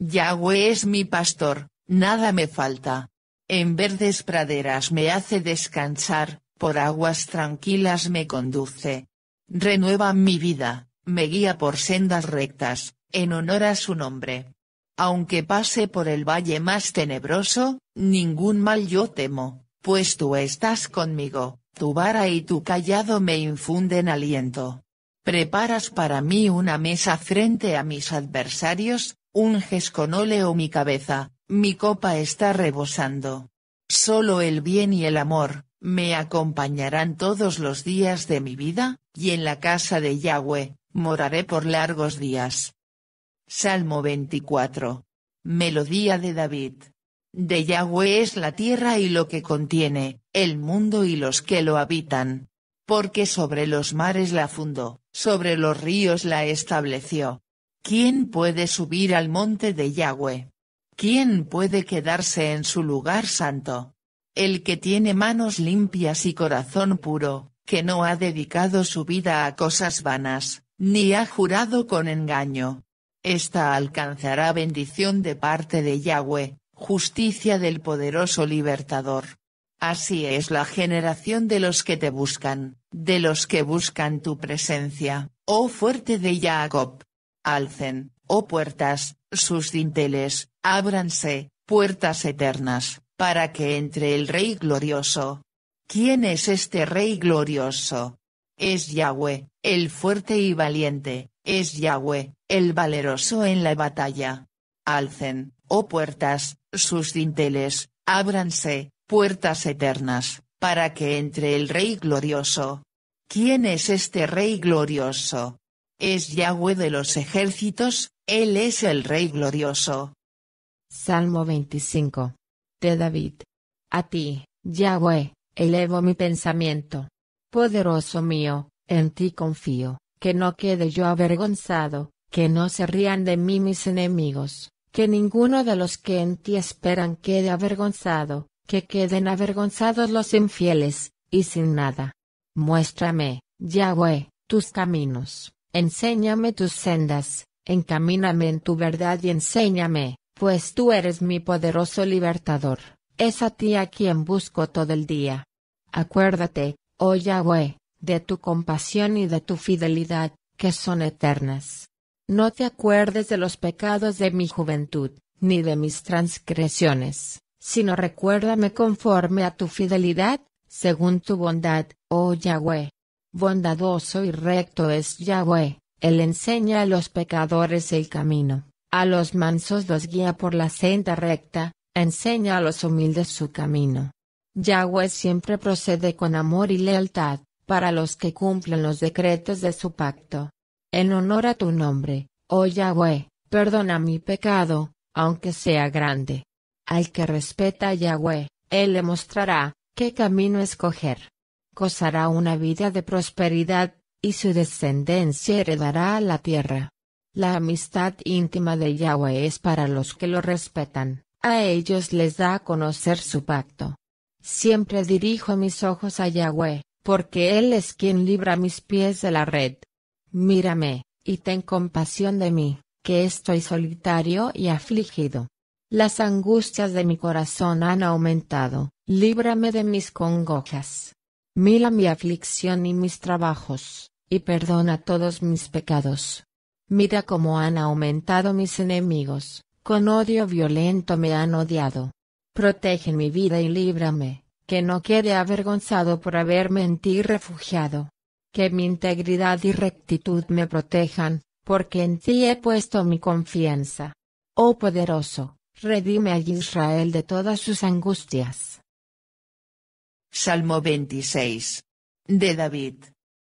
Yahweh es mi pastor, nada me falta. En verdes praderas me hace descansar, por aguas tranquilas me conduce. Renueva mi vida, me guía por sendas rectas, en honor a su nombre. Aunque pase por el valle más tenebroso, ningún mal yo temo, pues tú estás conmigo, tu vara y tu callado me infunden aliento. Preparas para mí una mesa frente a mis adversarios, unges con óleo mi cabeza, mi copa está rebosando. Solo el bien y el amor, me acompañarán todos los días de mi vida, y en la casa de Yahweh, moraré por largos días. Salmo 24. Melodía de David. De Yahweh es la tierra y lo que contiene, el mundo y los que lo habitan. Porque sobre los mares la fundó, sobre los ríos la estableció. ¿Quién puede subir al monte de Yahweh? ¿Quién puede quedarse en su lugar santo? El que tiene manos limpias y corazón puro, que no ha dedicado su vida a cosas vanas, ni ha jurado con engaño. Esta alcanzará bendición de parte de Yahweh, justicia del poderoso libertador. Así es la generación de los que te buscan, de los que buscan tu presencia, oh fuerte de Jacob. Alcen, oh puertas, sus dinteles, ábranse, puertas eternas, para que entre el Rey glorioso. ¿Quién es este Rey glorioso? Es Yahweh, el fuerte y valiente, es Yahweh, el valeroso en la batalla. Alcen, oh puertas, sus dinteles, ábranse, puertas eternas, para que entre el Rey glorioso. ¿Quién es este Rey glorioso? Es Yahweh de los ejércitos, Él es el Rey glorioso. Salmo 25. De David. A ti, Yahweh, elevo mi pensamiento. Poderoso mío, en ti confío, que no quede yo avergonzado, que no se rían de mí mis enemigos, que ninguno de los que en ti esperan quede avergonzado, que queden avergonzados los infieles, y sin nada. Muéstrame, Yahweh, tus caminos, enséñame tus sendas, encamíname en tu verdad y enséñame, pues tú eres mi poderoso libertador, es a ti a quien busco todo el día. Acuérdate, oh Yahweh, de tu compasión y de tu fidelidad, que son eternas. No te acuerdes de los pecados de mi juventud, ni de mis transgresiones, sino recuérdame conforme a tu fidelidad, según tu bondad, oh Yahweh. Bondadoso y recto es Yahweh, él enseña a los pecadores el camino. A los mansos los guía por la senda recta, enseña a los humildes su camino. Yahweh siempre procede con amor y lealtad, para los que cumplen los decretos de su pacto. En honor a tu nombre, oh Yahweh, perdona mi pecado, aunque sea grande. Al que respeta a Yahweh, él le mostrará qué camino escoger. Gozará una vida de prosperidad, y su descendencia heredará la tierra. La amistad íntima de Yahweh es para los que lo respetan, a ellos les da a conocer su pacto. Siempre dirijo mis ojos a Yahweh, porque Él es quien libra mis pies de la red. Mírame, y ten compasión de mí, que estoy solitario y afligido. Las angustias de mi corazón han aumentado, líbrame de mis congojas. Mira mi aflicción y mis trabajos, y perdona todos mis pecados Mira cómo han aumentado mis enemigos, con odio violento me han odiado. Protege mi vida y líbrame, que no quede avergonzado por haberme en ti refugiado. Que mi integridad y rectitud me protejan, porque en ti he puesto mi confianza. Oh poderoso, redime a Israel de todas sus angustias. Salmo 26. De David.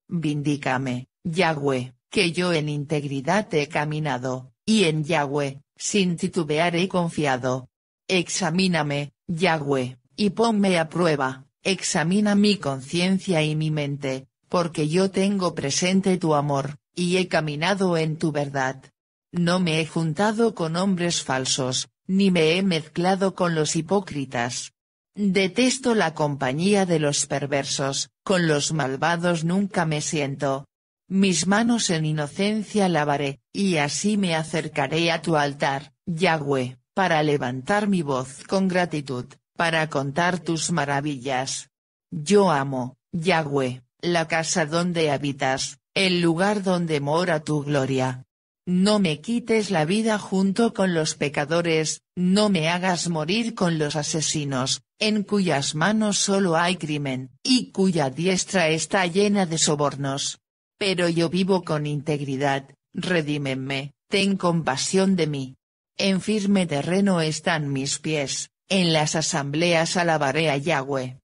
Vindícame, Yahweh, que yo en integridad he caminado, y en Yahweh, sin titubear he confiado. Examíname, Yahweh, y ponme a prueba, examina mi conciencia y mi mente, porque yo tengo presente tu amor, y he caminado en tu verdad. No me he juntado con hombres falsos, ni me he mezclado con los hipócritas. Detesto la compañía de los perversos, con los malvados nunca me siento, mis manos en inocencia lavaré, y así me acercaré a tu altar, Yahweh, para levantar mi voz con gratitud, para contar tus maravillas. Yo amo, Yahweh, la casa donde habitas, el lugar donde mora tu gloria. No me quites la vida junto con los pecadores, no me hagas morir con los asesinos, en cuyas manos solo hay crimen, y cuya diestra está llena de sobornos. Pero yo vivo con integridad, redímeme, ten compasión de mí. En firme terreno están mis pies, en las asambleas alabaré a Yahweh.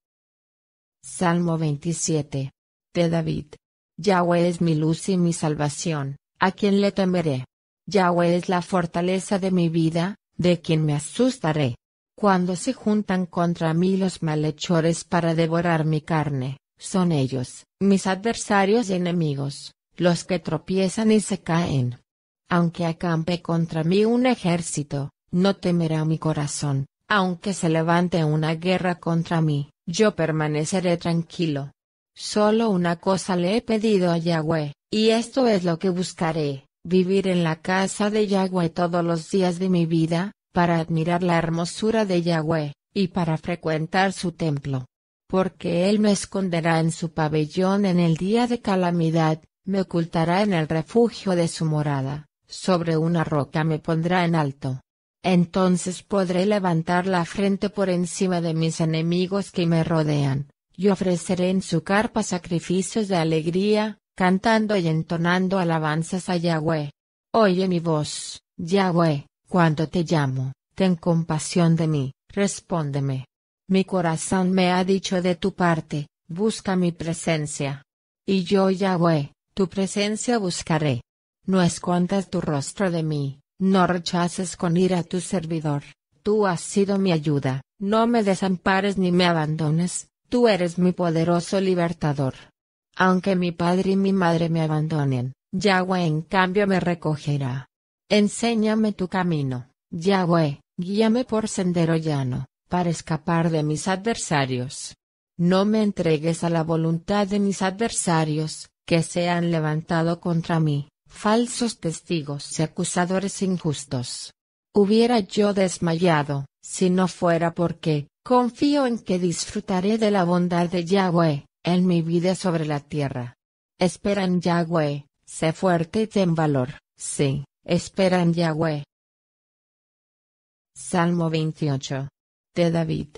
Salmo 27. De David. Yahweh es mi luz y mi salvación, ¿a quien le temeré? Yahweh es la fortaleza de mi vida, de quien me asustaré. Cuando se juntan contra mí los malhechores para devorar mi carne, son ellos, mis adversarios y enemigos, los que tropiezan y se caen. Aunque acampe contra mí un ejército, no temerá mi corazón, aunque se levante una guerra contra mí, yo permaneceré tranquilo. Solo una cosa le he pedido a Yahweh, y esto es lo que buscaré, vivir en la casa de Yahweh todos los días de mi vida, para admirar la hermosura de Yahweh, y para frecuentar su templo porque él me esconderá en su pabellón en el día de calamidad, me ocultará en el refugio de su morada, sobre una roca me pondrá en alto. Entonces podré levantar la frente por encima de mis enemigos que me rodean, y ofreceré en su carpa sacrificios de alegría, cantando y entonando alabanzas a Yahweh. Oye mi voz, Yahweh, cuando te llamo, ten compasión de mí, respóndeme. Mi corazón me ha dicho de tu parte, busca mi presencia. Y yo Yahweh, tu presencia buscaré. No escondas tu rostro de mí, no rechaces con ira a tu servidor, tú has sido mi ayuda, no me desampares ni me abandones, tú eres mi poderoso libertador. Aunque mi padre y mi madre me abandonen, Yahweh en cambio me recogerá. Enséñame tu camino, Yahweh, guíame por sendero llano, para escapar de mis adversarios. No me entregues a la voluntad de mis adversarios, que se han levantado contra mí, falsos testigos y acusadores injustos. Hubiera yo desmayado, si no fuera porque, confío en que disfrutaré de la bondad de Yahweh, en mi vida sobre la tierra. Esperan en Yahweh, sé fuerte y ten valor, sí, esperan en Yahweh. Salmo 28 de David.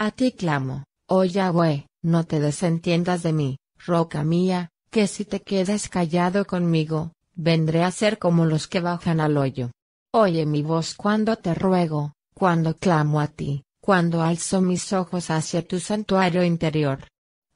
A ti clamo, oh Yahweh, no te desentiendas de mí, roca mía, que si te quedas callado conmigo, vendré a ser como los que bajan al hoyo. Oye mi voz cuando te ruego, cuando clamo a ti, cuando alzo mis ojos hacia tu santuario interior.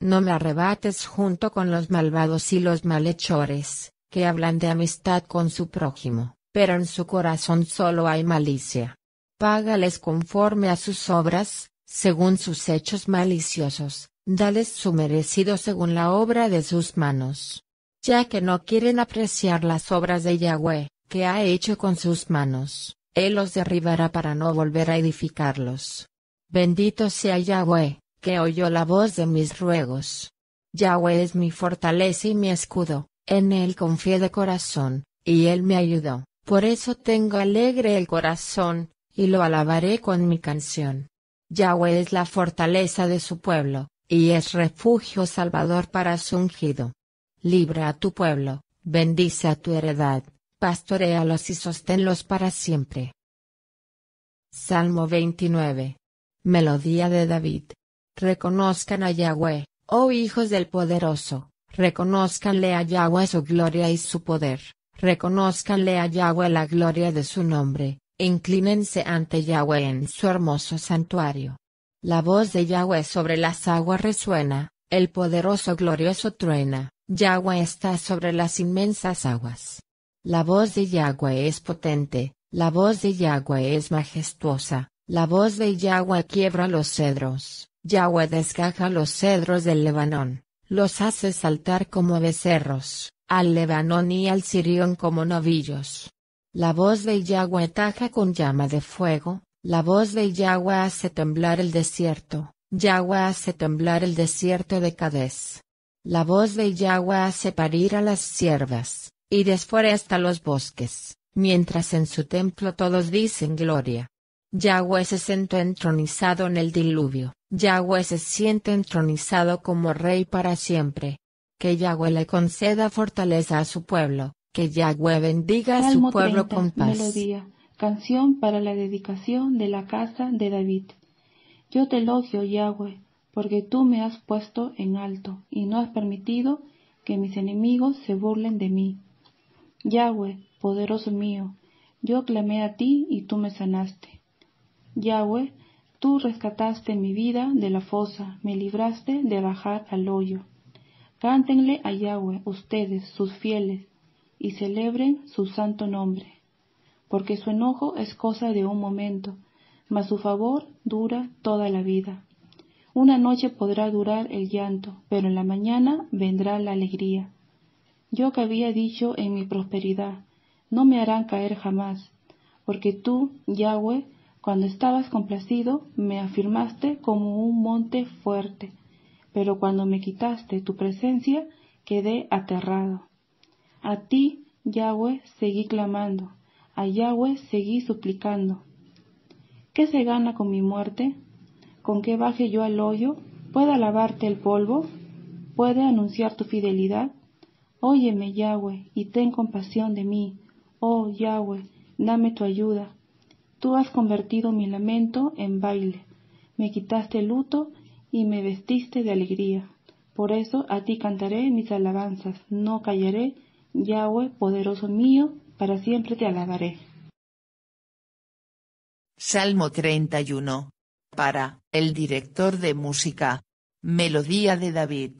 No me arrebates junto con los malvados y los malhechores, que hablan de amistad con su prójimo, pero en su corazón solo hay malicia. Págales conforme a sus obras, según sus hechos maliciosos, dales su merecido según la obra de sus manos. Ya que no quieren apreciar las obras de Yahweh, que ha hecho con sus manos, Él los derribará para no volver a edificarlos. Bendito sea Yahweh, que oyó la voz de mis ruegos. Yahweh es mi fortaleza y mi escudo, en Él confié de corazón, y Él me ayudó, por eso tengo alegre el corazón, y lo alabaré con mi canción. Yahweh es la fortaleza de su pueblo, y es refugio salvador para su ungido. Libra a tu pueblo, bendice a tu heredad, pastorealos y sosténlos para siempre. Salmo 29. Melodía de David. Reconozcan a Yahweh, oh hijos del poderoso, reconozcanle a Yahweh su gloria y su poder, reconozcanle a Yahweh la gloria de su nombre, inclínense ante Yahweh en su hermoso santuario. La voz de Yahweh sobre las aguas resuena, el poderoso glorioso truena, Yahweh está sobre las inmensas aguas. La voz de Yahweh es potente, la voz de Yahweh es majestuosa, la voz de Yahweh quiebra los cedros, Yahweh desgaja los cedros del Lebanón, los hace saltar como becerros, al Lebanón y al Sirión como novillos. La voz de Yahweh taja con llama de fuego, la voz de Yahweh hace temblar el desierto, Yahweh hace temblar el desierto de Cades. La voz de Yahweh hace parir a las siervas, y hasta los bosques, mientras en su templo todos dicen gloria. Yahweh se sentó entronizado en el diluvio, Yahweh se siente entronizado como rey para siempre. Que Yahweh le conceda fortaleza a su pueblo. Que Yahweh bendiga a su pueblo con paz. canción para la dedicación de la casa de David. Yo te elogio, Yahweh, porque tú me has puesto en alto y no has permitido que mis enemigos se burlen de mí. Yahweh, poderoso mío, yo clamé a ti y tú me sanaste. Yahweh, tú rescataste mi vida de la fosa, me libraste de bajar al hoyo. Cántenle a Yahweh ustedes, sus fieles, y celebren su santo nombre, porque su enojo es cosa de un momento, mas su favor dura toda la vida. Una noche podrá durar el llanto, pero en la mañana vendrá la alegría. Yo que había dicho en mi prosperidad, no me harán caer jamás, porque tú, Yahweh, cuando estabas complacido, me afirmaste como un monte fuerte, pero cuando me quitaste tu presencia, quedé aterrado. A ti, Yahweh, seguí clamando, a Yahweh seguí suplicando. ¿Qué se gana con mi muerte? ¿Con qué baje yo al hoyo? ¿Pueda lavarte el polvo? ¿Puede anunciar tu fidelidad? Óyeme, Yahweh, y ten compasión de mí. Oh, Yahweh, dame tu ayuda. Tú has convertido mi lamento en baile. Me quitaste el luto y me vestiste de alegría. Por eso a ti cantaré mis alabanzas. No callaré Yahweh, poderoso mío, para siempre te alabaré. Salmo 31. Para, el director de música. Melodía de David.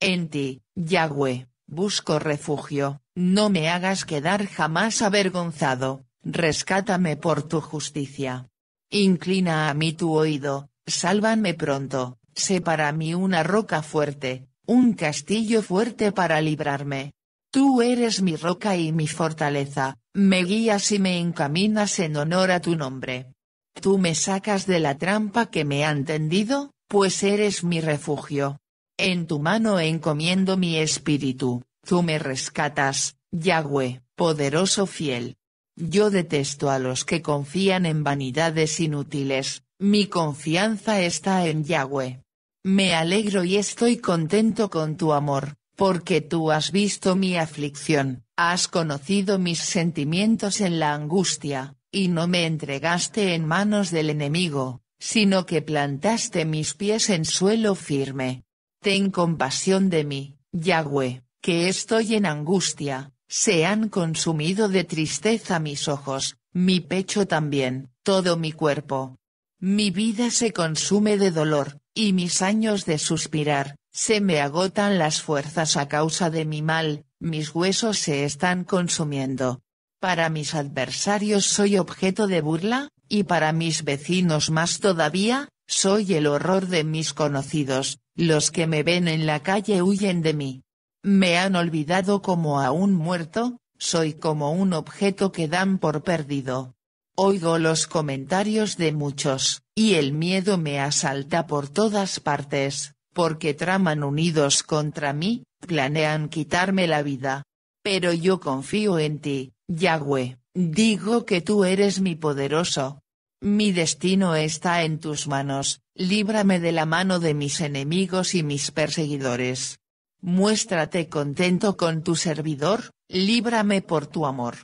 En ti, Yahweh, busco refugio, no me hagas quedar jamás avergonzado, rescátame por tu justicia. Inclina a mí tu oído, sálvanme pronto, sé para mí una roca fuerte, un castillo fuerte para librarme. Tú eres mi roca y mi fortaleza, me guías y me encaminas en honor a tu nombre. Tú me sacas de la trampa que me han tendido, pues eres mi refugio. En tu mano encomiendo mi espíritu, tú me rescatas, Yahweh, poderoso fiel. Yo detesto a los que confían en vanidades inútiles, mi confianza está en Yahweh. Me alegro y estoy contento con tu amor, porque tú has visto mi aflicción, has conocido mis sentimientos en la angustia, y no me entregaste en manos del enemigo, sino que plantaste mis pies en suelo firme. Ten compasión de mí, Yahweh, que estoy en angustia, se han consumido de tristeza mis ojos, mi pecho también, todo mi cuerpo. Mi vida se consume de dolor, y mis años de suspirar, se me agotan las fuerzas a causa de mi mal, mis huesos se están consumiendo. Para mis adversarios soy objeto de burla, y para mis vecinos más todavía, soy el horror de mis conocidos, los que me ven en la calle huyen de mí. Me han olvidado como a un muerto, soy como un objeto que dan por perdido. Oigo los comentarios de muchos, y el miedo me asalta por todas partes porque traman unidos contra mí, planean quitarme la vida. Pero yo confío en ti, Yahweh, digo que tú eres mi poderoso. Mi destino está en tus manos, líbrame de la mano de mis enemigos y mis perseguidores. Muéstrate contento con tu servidor, líbrame por tu amor.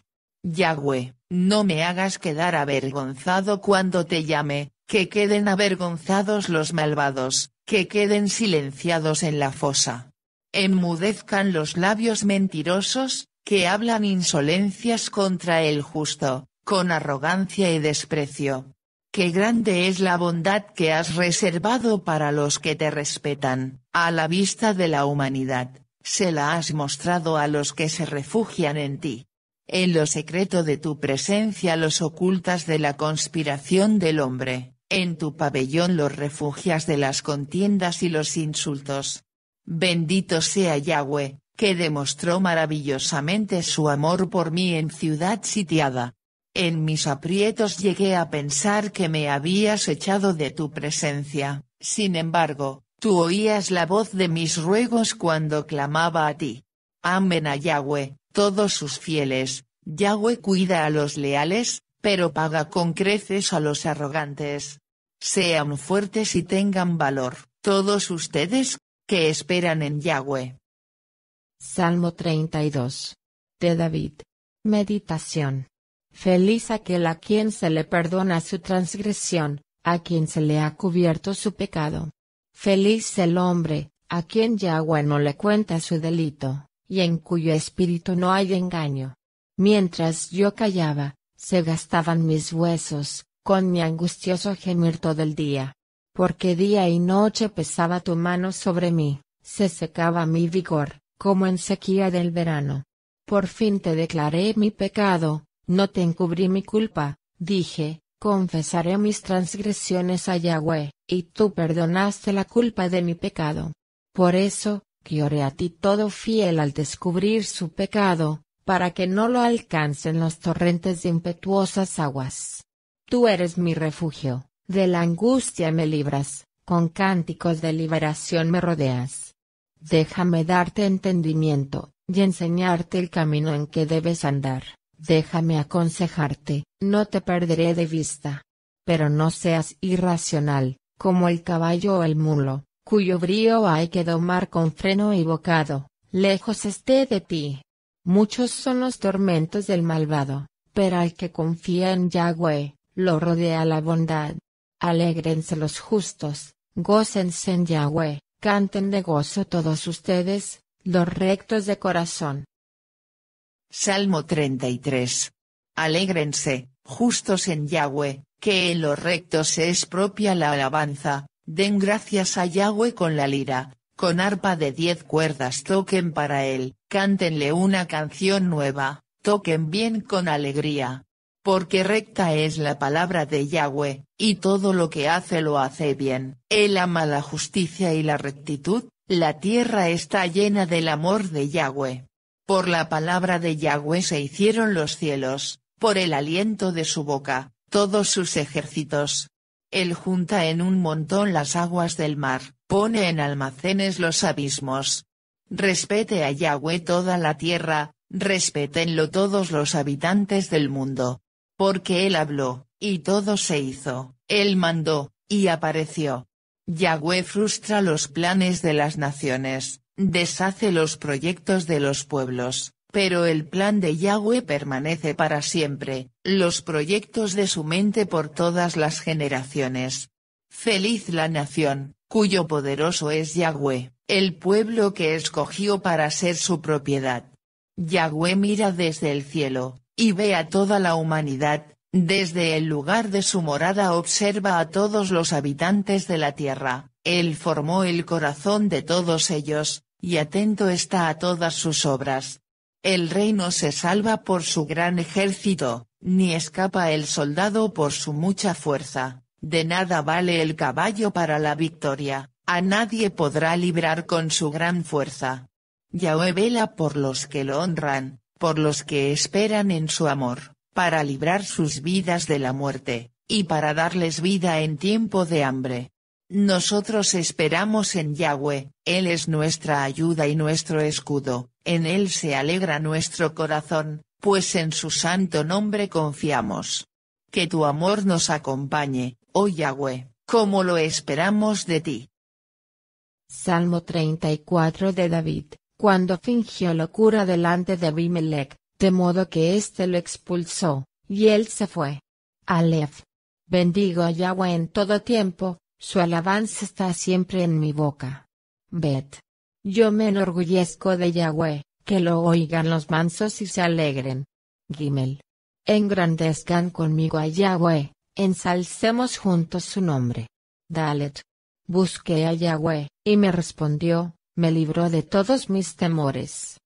Yahweh, no me hagas quedar avergonzado cuando te llame, que queden avergonzados los malvados, que queden silenciados en la fosa. Enmudezcan los labios mentirosos, que hablan insolencias contra el justo, con arrogancia y desprecio. Qué grande es la bondad que has reservado para los que te respetan, a la vista de la humanidad, se la has mostrado a los que se refugian en ti. En lo secreto de tu presencia los ocultas de la conspiración del hombre. En tu pabellón los refugias de las contiendas y los insultos. Bendito sea Yahweh, que demostró maravillosamente su amor por mí en ciudad sitiada. En mis aprietos llegué a pensar que me habías echado de tu presencia, sin embargo, tú oías la voz de mis ruegos cuando clamaba a ti. Amen a Yahweh, todos sus fieles, Yahweh cuida a los leales, pero paga con creces a los arrogantes. Sean fuertes y tengan valor, todos ustedes, que esperan en Yahweh. Salmo 32. De David. Meditación. Feliz aquel a quien se le perdona su transgresión, a quien se le ha cubierto su pecado. Feliz el hombre, a quien Yahweh no le cuenta su delito, y en cuyo espíritu no hay engaño. Mientras yo callaba, se gastaban mis huesos, con mi angustioso gemir todo el día. Porque día y noche pesaba tu mano sobre mí, se secaba mi vigor, como en sequía del verano. Por fin te declaré mi pecado, no te encubrí mi culpa, dije, confesaré mis transgresiones a Yahweh, y tú perdonaste la culpa de mi pecado. Por eso, que a ti todo fiel al descubrir su pecado, para que no lo alcancen los torrentes de impetuosas aguas. Tú eres mi refugio, de la angustia me libras, con cánticos de liberación me rodeas. Déjame darte entendimiento, y enseñarte el camino en que debes andar, déjame aconsejarte, no te perderé de vista. Pero no seas irracional, como el caballo o el mulo, cuyo brío hay que domar con freno y bocado, lejos esté de ti. Muchos son los tormentos del malvado, pero al que confía en Yahweh, lo rodea la bondad. Alégrense los justos, gócense en Yahweh, canten de gozo todos ustedes, los rectos de corazón. Salmo 33. Alégrense, justos en Yahweh, que en los rectos es propia la alabanza, den gracias a Yahweh con la lira, con arpa de diez cuerdas toquen para él, cántenle una canción nueva, toquen bien con alegría, porque recta es la palabra de Yahweh, y todo lo que hace lo hace bien. Él ama la justicia y la rectitud, la tierra está llena del amor de Yahweh. Por la palabra de Yahweh se hicieron los cielos, por el aliento de su boca, todos sus ejércitos. Él junta en un montón las aguas del mar, pone en almacenes los abismos. Respete a Yahweh toda la tierra, respétenlo todos los habitantes del mundo, porque él habló, y todo se hizo, él mandó, y apareció. Yahweh frustra los planes de las naciones, deshace los proyectos de los pueblos, pero el plan de Yahweh permanece para siempre, los proyectos de su mente por todas las generaciones. Feliz la nación, cuyo poderoso es Yahweh, el pueblo que escogió para ser su propiedad. Yahweh mira desde el cielo, y ve a toda la humanidad, desde el lugar de su morada observa a todos los habitantes de la tierra, él formó el corazón de todos ellos, y atento está a todas sus obras. El rey no se salva por su gran ejército, ni escapa el soldado por su mucha fuerza, de nada vale el caballo para la victoria, a nadie podrá librar con su gran fuerza. Yahweh vela por los que lo honran, por los que esperan en su amor, para librar sus vidas de la muerte, y para darles vida en tiempo de hambre. Nosotros esperamos en Yahweh, Él es nuestra ayuda y nuestro escudo, en Él se alegra nuestro corazón, pues en su santo nombre confiamos. Que tu amor nos acompañe, oh Yahweh, como lo esperamos de ti. Salmo 34 de David cuando fingió locura delante de Abimelech, de modo que éste lo expulsó, y él se fue. Aleph. Bendigo a Yahweh en todo tiempo, su alabanza está siempre en mi boca. Bet. Yo me enorgullezco de Yahweh, que lo oigan los mansos y se alegren. Gimel. Engrandezcan conmigo a Yahweh, ensalcemos juntos su nombre. Dalet. Busqué a Yahweh, y me respondió, me libró de todos mis temores.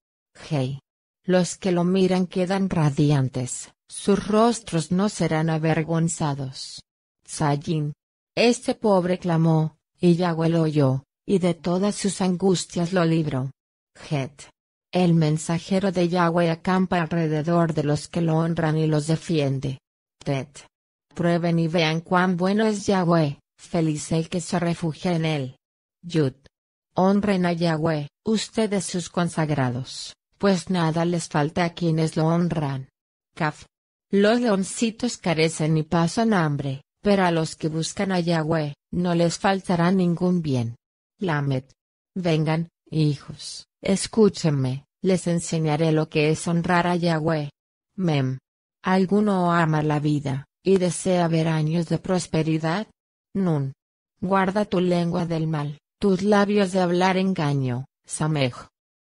Hey. Los que lo miran quedan radiantes, sus rostros no serán avergonzados. Zayin. Este pobre clamó, y Yahweh lo oyó, y de todas sus angustias lo libró. Het. El mensajero de Yahweh acampa alrededor de los que lo honran y los defiende. Tet. Prueben y vean cuán bueno es Yahweh, feliz el que se refugia en él. Yud. Honren a Yahweh, ustedes sus consagrados, pues nada les falta a quienes lo honran. Caf. Los leoncitos carecen y pasan hambre, pero a los que buscan a Yahweh, no les faltará ningún bien. Lamet, Vengan, hijos, escúchenme, les enseñaré lo que es honrar a Yahweh. Mem. ¿Alguno ama la vida, y desea ver años de prosperidad? Nun. Guarda tu lengua del mal, tus labios de hablar engaño, Samej.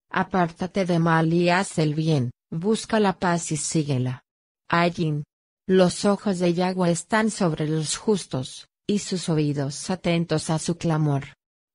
Apártate de mal y haz el bien, busca la paz y síguela. Ayin. Los ojos de Yahweh están sobre los justos, y sus oídos atentos a su clamor.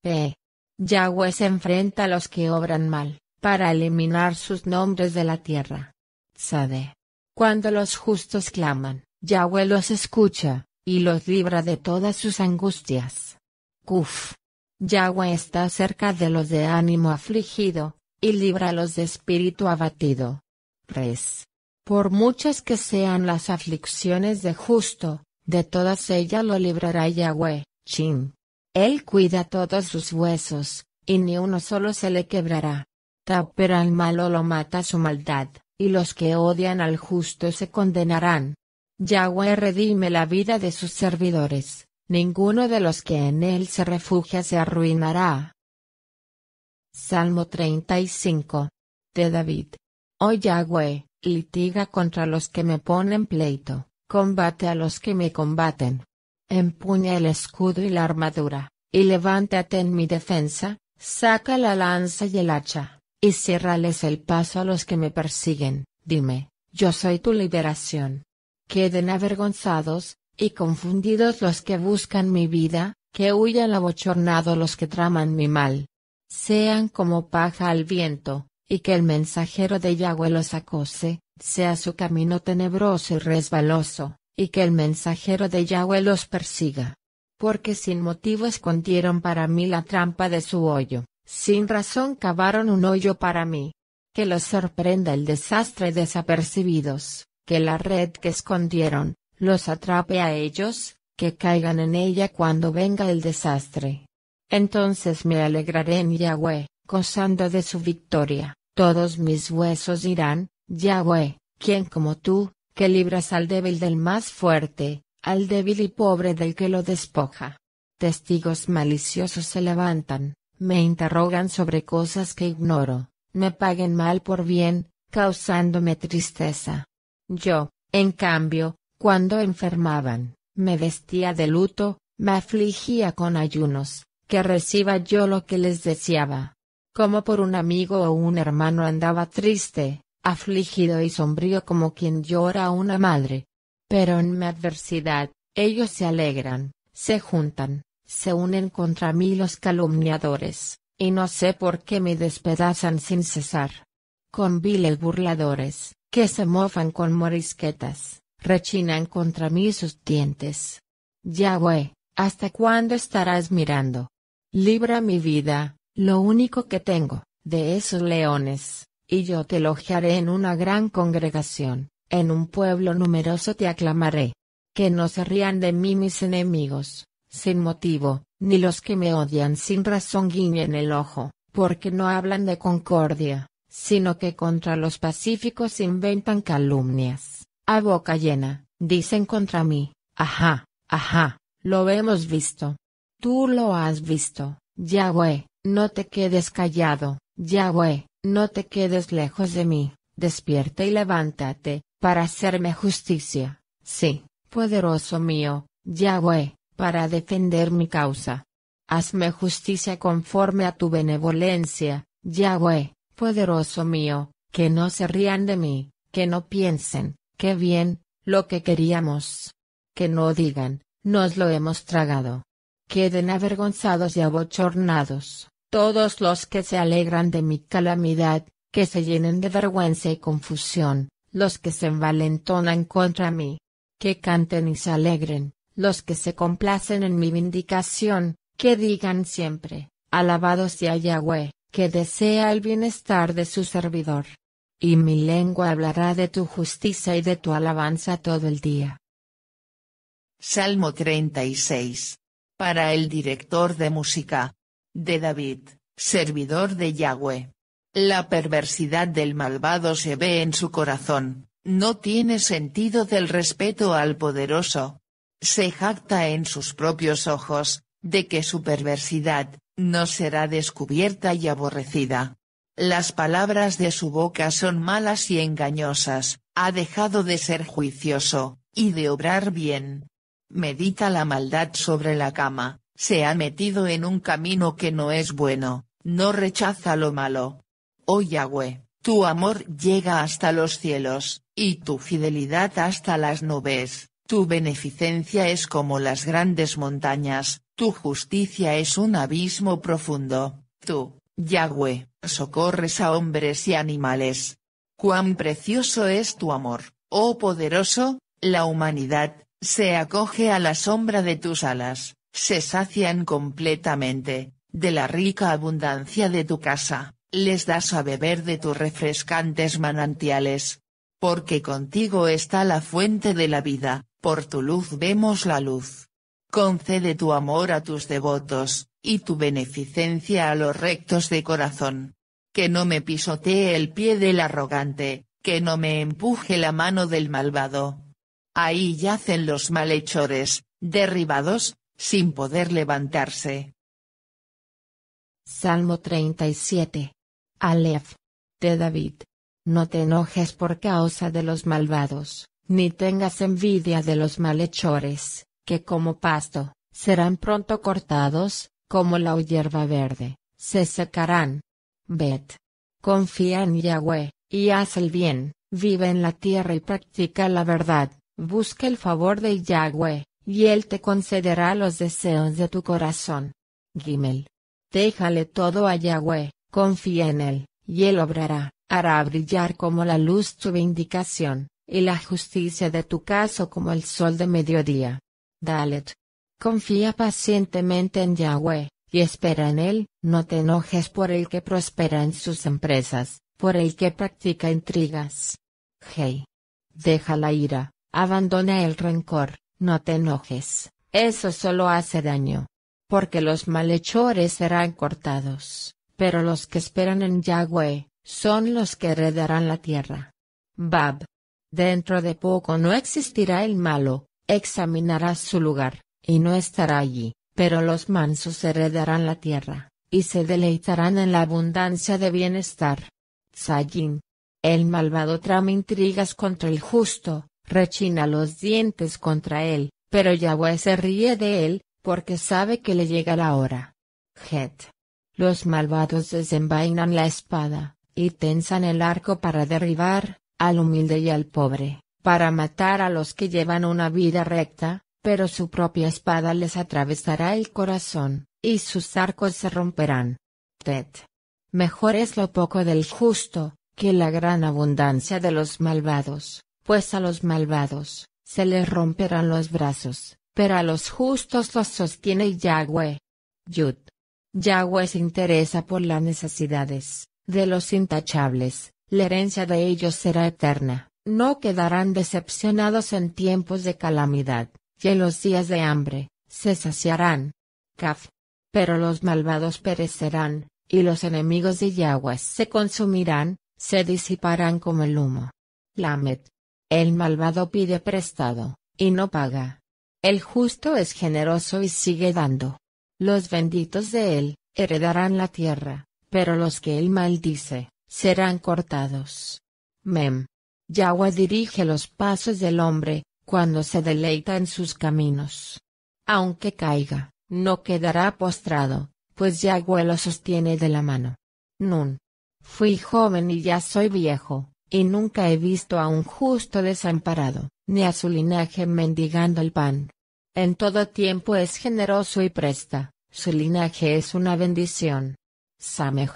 P. Yahweh se enfrenta a los que obran mal, para eliminar sus nombres de la tierra. Sade. Cuando los justos claman, Yahweh los escucha, y los libra de todas sus angustias. Kuf. Yahweh está cerca de los de ánimo afligido, y libra los de espíritu abatido. 3. Por muchas que sean las aflicciones de justo, de todas ellas lo librará Yahweh, Chin. Él cuida todos sus huesos, y ni uno solo se le quebrará. Tapera pero al malo lo mata su maldad, y los que odian al justo se condenarán. Yahweh redime la vida de sus servidores, ninguno de los que en él se refugia se arruinará. Salmo 35. De David. Oh Yahweh, litiga contra los que me ponen pleito, combate a los que me combaten. Empuña el escudo y la armadura, y levántate en mi defensa, saca la lanza y el hacha, y ciérrales el paso a los que me persiguen, dime, yo soy tu liberación. Queden avergonzados, y confundidos los que buscan mi vida, que huyan abochornados los que traman mi mal. Sean como paja al viento, y que el mensajero de Yahweh los acose, sea su camino tenebroso y resbaloso, y que el mensajero de Yahweh los persiga. Porque sin motivo escondieron para mí la trampa de su hoyo, sin razón cavaron un hoyo para mí. Que los sorprenda el desastre desapercibidos, que la red que escondieron, los atrape a ellos, que caigan en ella cuando venga el desastre. Entonces me alegraré en Yahweh, gozando de su victoria, todos mis huesos dirán, Yahweh, quien como tú, que libras al débil del más fuerte, al débil y pobre del que lo despoja. Testigos maliciosos se levantan, me interrogan sobre cosas que ignoro, me paguen mal por bien, causándome tristeza. Yo, en cambio, cuando enfermaban, me vestía de luto, me afligía con ayunos, que reciba yo lo que les deseaba. Como por un amigo o un hermano andaba triste, afligido y sombrío como quien llora a una madre. Pero en mi adversidad, ellos se alegran, se juntan, se unen contra mí los calumniadores, y no sé por qué me despedazan sin cesar. Con viles burladores, que se mofan con morisquetas, rechinan contra mí sus dientes. Yahweh, ¿hasta cuándo estarás mirando? Libra mi vida, lo único que tengo, de esos leones, y yo te elogiaré en una gran congregación, en un pueblo numeroso te aclamaré. Que no se rían de mí mis enemigos, sin motivo, ni los que me odian sin razón guiñen el ojo, porque no hablan de concordia, sino que contra los pacíficos inventan calumnias. A boca llena, dicen contra mí, ajá, ajá, lo hemos visto. Tú lo has visto, Yahweh, no te quedes callado, Yahweh, no te quedes lejos de mí, despierta y levántate, para hacerme justicia, sí, poderoso mío, Yahweh, para defender mi causa. Hazme justicia conforme a tu benevolencia, Yahweh, poderoso mío, que no se rían de mí, que no piensen, Qué bien, lo que queríamos. Que no digan, nos lo hemos tragado. Queden avergonzados y abochornados, todos los que se alegran de mi calamidad, que se llenen de vergüenza y confusión, los que se envalentonan contra mí. Que canten y se alegren, los que se complacen en mi vindicación, que digan siempre, alabado sea Yahweh, que desea el bienestar de su servidor. Y mi lengua hablará de tu justicia y de tu alabanza todo el día. Salmo 36. Para el director de música. De David, servidor de Yahweh. La perversidad del malvado se ve en su corazón, no tiene sentido del respeto al poderoso. Se jacta en sus propios ojos, de que su perversidad, no será descubierta y aborrecida. Las palabras de su boca son malas y engañosas, ha dejado de ser juicioso, y de obrar bien. Medita la maldad sobre la cama, se ha metido en un camino que no es bueno, no rechaza lo malo. Oh Yahweh, tu amor llega hasta los cielos, y tu fidelidad hasta las nubes, tu beneficencia es como las grandes montañas, tu justicia es un abismo profundo, tú, Yahweh, socorres a hombres y animales. Cuán precioso es tu amor, oh poderoso, la humanidad, se acoge a la sombra de tus alas, se sacian completamente, de la rica abundancia de tu casa, les das a beber de tus refrescantes manantiales. Porque contigo está la fuente de la vida, por tu luz vemos la luz. Concede tu amor a tus devotos, y tu beneficencia a los rectos de corazón. Que no me pisotee el pie del arrogante, que no me empuje la mano del malvado. Ahí yacen los malhechores, derribados, sin poder levantarse. Salmo 37. Aleph. De David. No te enojes por causa de los malvados, ni tengas envidia de los malhechores, que como pasto, serán pronto cortados, como la hierba verde, se secarán. Bet. Confía en Yahweh, y haz el bien, vive en la tierra y practica la verdad, busca el favor de Yahweh, y él te concederá los deseos de tu corazón. Gimel. Déjale todo a Yahweh, confía en él, y él obrará, hará brillar como la luz tu vindicación, y la justicia de tu caso como el sol de mediodía. Dalet. Confía pacientemente en Yahweh, y espera en Él, no te enojes por el que prospera en sus empresas, por el que practica intrigas. Hey. Deja la ira, abandona el rencor, no te enojes, eso solo hace daño. Porque los malhechores serán cortados, pero los que esperan en Yahweh, son los que heredarán la tierra. Bab. Dentro de poco no existirá el malo, examinarás su lugar y no estará allí, pero los mansos heredarán la tierra, y se deleitarán en la abundancia de bienestar. Zayin. El malvado trama intrigas contra el justo, rechina los dientes contra él, pero Yahweh se ríe de él, porque sabe que le llega la hora. Het. Los malvados desenvainan la espada, y tensan el arco para derribar, al humilde y al pobre, para matar a los que llevan una vida recta, pero su propia espada les atravesará el corazón, y sus arcos se romperán. Tet. Mejor es lo poco del justo, que la gran abundancia de los malvados, pues a los malvados, se les romperán los brazos, pero a los justos los sostiene Yahweh. Yud. Yahweh se interesa por las necesidades, de los intachables, la herencia de ellos será eterna, no quedarán decepcionados en tiempos de calamidad que los días de hambre, se saciarán. Caf. Pero los malvados perecerán, y los enemigos de Yahweh se consumirán, se disiparán como el humo. Lamet. El malvado pide prestado, y no paga. El justo es generoso y sigue dando. Los benditos de él, heredarán la tierra, pero los que él maldice, serán cortados. Mem. Yahweh dirige los pasos del hombre, cuando se deleita en sus caminos. Aunque caiga, no quedará postrado, pues ya huelo sostiene de la mano. Nun. Fui joven y ya soy viejo, y nunca he visto a un justo desamparado, ni a su linaje mendigando el pan. En todo tiempo es generoso y presta, su linaje es una bendición. Samej.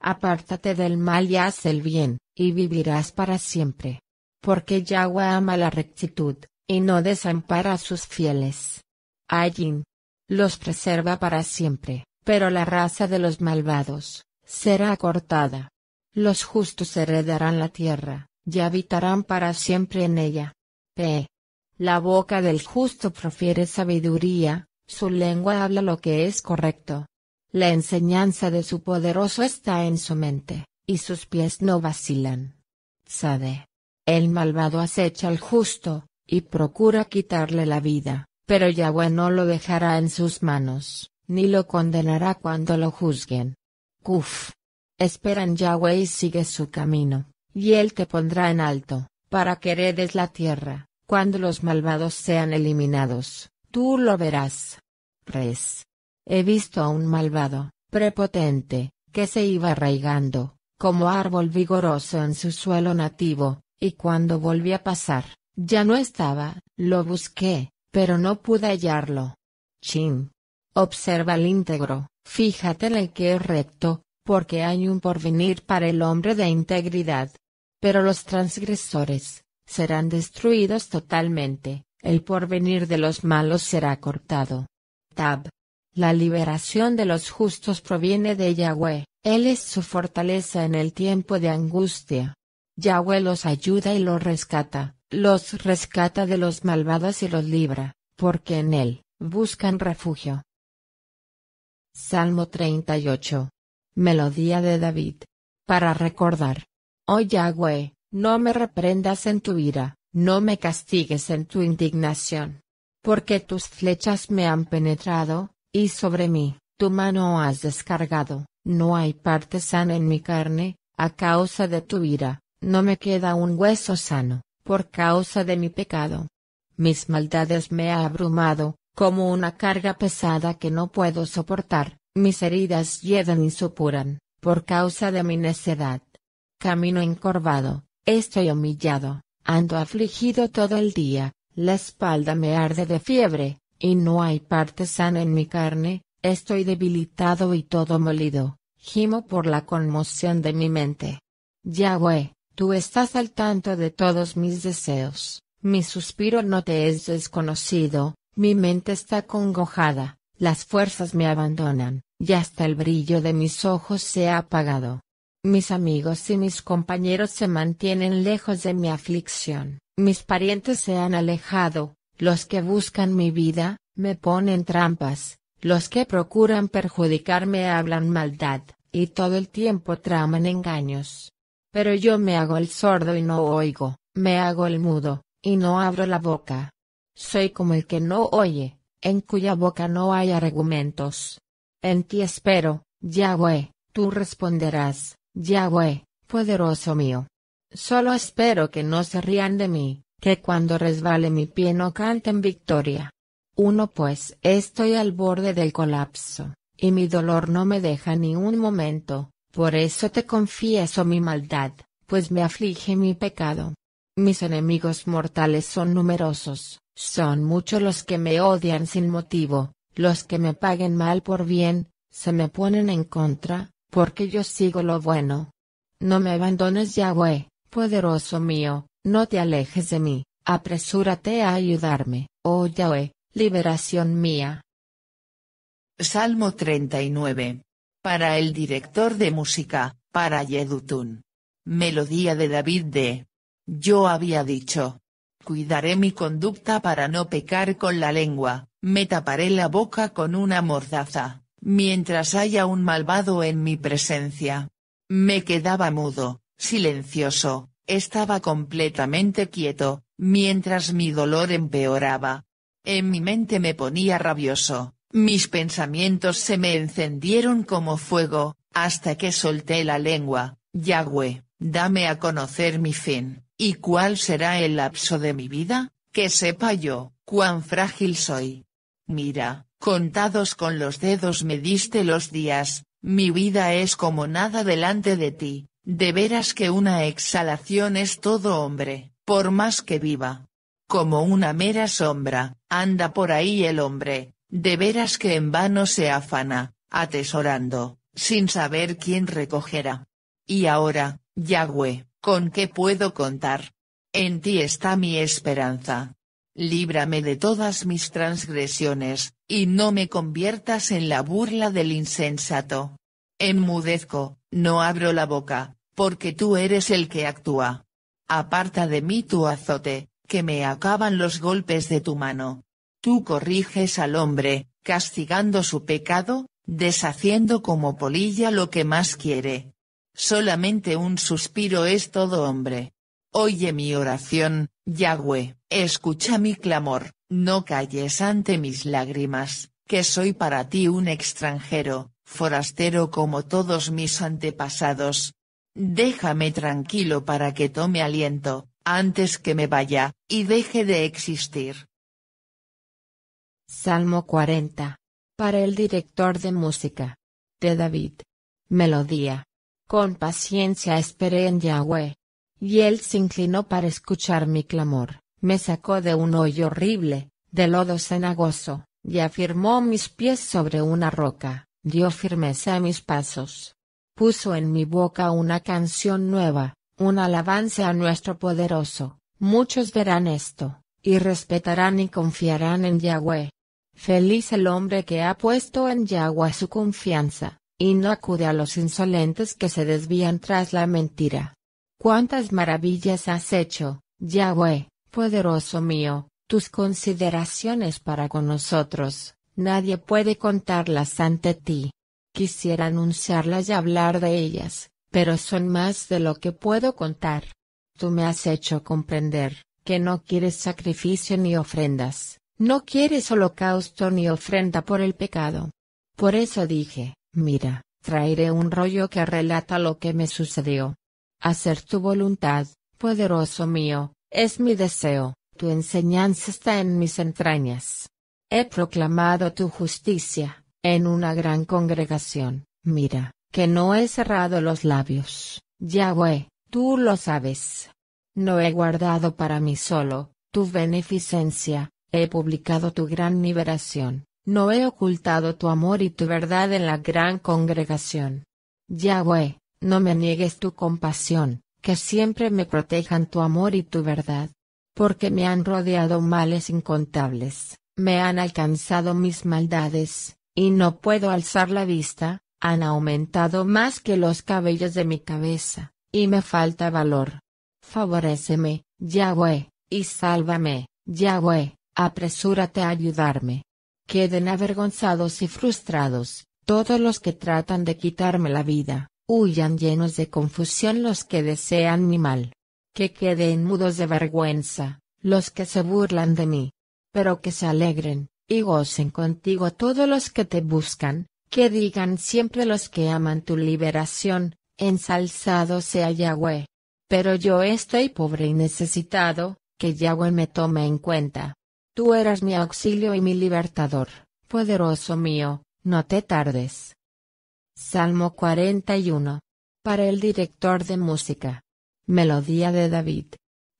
Apártate del mal y haz el bien, y vivirás para siempre porque Yahweh ama la rectitud, y no desampara a sus fieles. Allí los preserva para siempre, pero la raza de los malvados será acortada. Los justos heredarán la tierra, y habitarán para siempre en ella. P. La boca del justo profiere sabiduría, su lengua habla lo que es correcto. La enseñanza de su poderoso está en su mente, y sus pies no vacilan. Sade. El malvado acecha al justo, y procura quitarle la vida, pero Yahweh no lo dejará en sus manos, ni lo condenará cuando lo juzguen. Cuf. Esperan Yahweh y sigue su camino, y él te pondrá en alto, para que heredes la tierra, cuando los malvados sean eliminados, tú lo verás. Res. He visto a un malvado, prepotente, que se iba arraigando, como árbol vigoroso en su suelo nativo, y cuando volví a pasar, ya no estaba, lo busqué, pero no pude hallarlo. Chin. Observa el íntegro, fíjate que es recto, porque hay un porvenir para el hombre de integridad. Pero los transgresores, serán destruidos totalmente, el porvenir de los malos será cortado. Tab. La liberación de los justos proviene de Yahweh, Él es su fortaleza en el tiempo de angustia. Yahweh los ayuda y los rescata, los rescata de los malvados y los libra, porque en él, buscan refugio. Salmo 38. Melodía de David. Para recordar. Oh Yahweh, no me reprendas en tu ira, no me castigues en tu indignación. Porque tus flechas me han penetrado, y sobre mí, tu mano has descargado, no hay parte sana en mi carne, a causa de tu ira, no me queda un hueso sano, por causa de mi pecado. Mis maldades me ha abrumado, como una carga pesada que no puedo soportar, mis heridas llevan y supuran, por causa de mi necedad. Camino encorvado, estoy humillado, ando afligido todo el día, la espalda me arde de fiebre, y no hay parte sana en mi carne, estoy debilitado y todo molido, gimo por la conmoción de mi mente. Yahweh, Tú estás al tanto de todos mis deseos, mi suspiro no te es desconocido, mi mente está congojada, las fuerzas me abandonan, y hasta el brillo de mis ojos se ha apagado. Mis amigos y mis compañeros se mantienen lejos de mi aflicción, mis parientes se han alejado, los que buscan mi vida, me ponen trampas, los que procuran perjudicarme hablan maldad, y todo el tiempo traman engaños. Pero yo me hago el sordo y no oigo, me hago el mudo, y no abro la boca. Soy como el que no oye, en cuya boca no hay argumentos. En ti espero, Yahweh, tú responderás, Yahweh, poderoso mío. Solo espero que no se rían de mí, que cuando resbale mi pie no canten victoria. Uno pues estoy al borde del colapso, y mi dolor no me deja ni un momento, por eso te confieso mi maldad, pues me aflige mi pecado. Mis enemigos mortales son numerosos, son muchos los que me odian sin motivo, los que me paguen mal por bien, se me ponen en contra, porque yo sigo lo bueno. No me abandones Yahweh, poderoso mío, no te alejes de mí, apresúrate a ayudarme, oh Yahweh, liberación mía. Salmo 39 para el director de música, para Yedutun. Melodía de David D. Yo había dicho. Cuidaré mi conducta para no pecar con la lengua, me taparé la boca con una mordaza, mientras haya un malvado en mi presencia. Me quedaba mudo, silencioso, estaba completamente quieto, mientras mi dolor empeoraba. En mi mente me ponía rabioso, mis pensamientos se me encendieron como fuego, hasta que solté la lengua, Yahweh, dame a conocer mi fin, y cuál será el lapso de mi vida, que sepa yo, cuán frágil soy. Mira, contados con los dedos me diste los días, mi vida es como nada delante de ti, de veras que una exhalación es todo hombre, por más que viva. Como una mera sombra, anda por ahí el hombre, de veras que en vano se afana, atesorando, sin saber quién recogerá. Y ahora, Yahweh, ¿con qué puedo contar? En ti está mi esperanza. Líbrame de todas mis transgresiones, y no me conviertas en la burla del insensato. Enmudezco, no abro la boca, porque tú eres el que actúa. Aparta de mí tu azote, que me acaban los golpes de tu mano. Tú corriges al hombre, castigando su pecado, deshaciendo como polilla lo que más quiere. Solamente un suspiro es todo hombre. Oye mi oración, Yahweh, escucha mi clamor, no calles ante mis lágrimas, que soy para ti un extranjero, forastero como todos mis antepasados. Déjame tranquilo para que tome aliento, antes que me vaya, y deje de existir. Salmo 40. Para el director de música. De David. Melodía. Con paciencia esperé en Yahweh. Y él se inclinó para escuchar mi clamor, me sacó de un hoyo horrible, de lodo cenagoso, y afirmó mis pies sobre una roca, dio firmeza a mis pasos. Puso en mi boca una canción nueva, un alabanza a nuestro poderoso. Muchos verán esto, y respetarán y confiarán en Yahweh. Feliz el hombre que ha puesto en Yahweh su confianza, y no acude a los insolentes que se desvían tras la mentira. Cuántas maravillas has hecho, Yahweh, poderoso mío, tus consideraciones para con nosotros, nadie puede contarlas ante ti. Quisiera anunciarlas y hablar de ellas, pero son más de lo que puedo contar. Tú me has hecho comprender, que no quieres sacrificio ni ofrendas, no quieres holocausto ni ofrenda por el pecado. Por eso dije, mira, traeré un rollo que relata lo que me sucedió. Hacer tu voluntad, poderoso mío, es mi deseo, tu enseñanza está en mis entrañas. He proclamado tu justicia, en una gran congregación, mira, que no he cerrado los labios, Yahweh, tú lo sabes. No he guardado para mí solo, tu beneficencia, He publicado tu gran liberación, no he ocultado tu amor y tu verdad en la gran congregación. Yahweh, no me niegues tu compasión, que siempre me protejan tu amor y tu verdad. Porque me han rodeado males incontables, me han alcanzado mis maldades, y no puedo alzar la vista, han aumentado más que los cabellos de mi cabeza, y me falta valor. Favoréceme, Yahweh, y sálvame, Yahweh, Apresúrate a ayudarme. Queden avergonzados y frustrados, todos los que tratan de quitarme la vida, huyan llenos de confusión los que desean mi mal. Que queden mudos de vergüenza, los que se burlan de mí. Pero que se alegren, y gocen contigo todos los que te buscan, que digan siempre los que aman tu liberación, ensalzado sea Yahweh. Pero yo estoy pobre y necesitado, que Yahweh me tome en cuenta. Tú eras mi auxilio y mi libertador, poderoso mío, no te tardes. Salmo 41. Para el director de música. Melodía de David.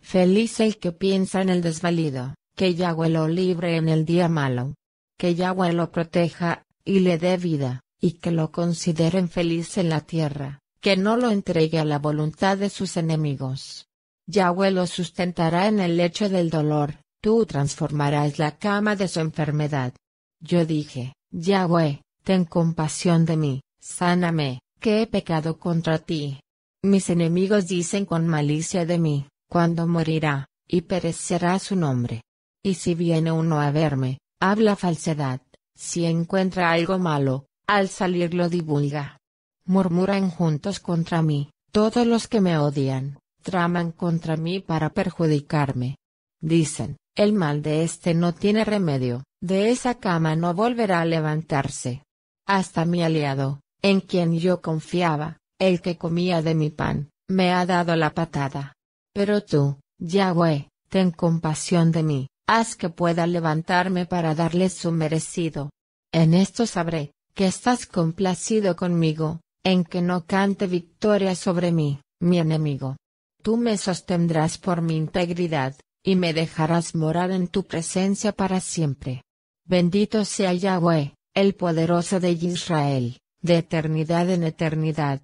Feliz el que piensa en el desvalido, que Yahweh lo libre en el día malo. Que Yahweh lo proteja, y le dé vida, y que lo consideren feliz en la tierra, que no lo entregue a la voluntad de sus enemigos. Yahweh lo sustentará en el lecho del dolor, Tú transformarás la cama de su enfermedad. Yo dije, Yahweh, ten compasión de mí, sáname, que he pecado contra ti. Mis enemigos dicen con malicia de mí, cuando morirá, y perecerá su nombre. Y si viene uno a verme, habla falsedad, si encuentra algo malo, al salir lo divulga. Murmuran juntos contra mí, todos los que me odian, traman contra mí para perjudicarme. Dicen, el mal de este no tiene remedio, de esa cama no volverá a levantarse. Hasta mi aliado, en quien yo confiaba, el que comía de mi pan, me ha dado la patada. Pero tú, Yahweh, ten compasión de mí, haz que pueda levantarme para darle su merecido. En esto sabré, que estás complacido conmigo, en que no cante victoria sobre mí, mi enemigo. Tú me sostendrás por mi integridad, y me dejarás morar en tu presencia para siempre. Bendito sea Yahweh, el poderoso de Israel, de eternidad en eternidad.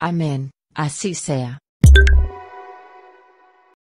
Amén, así sea.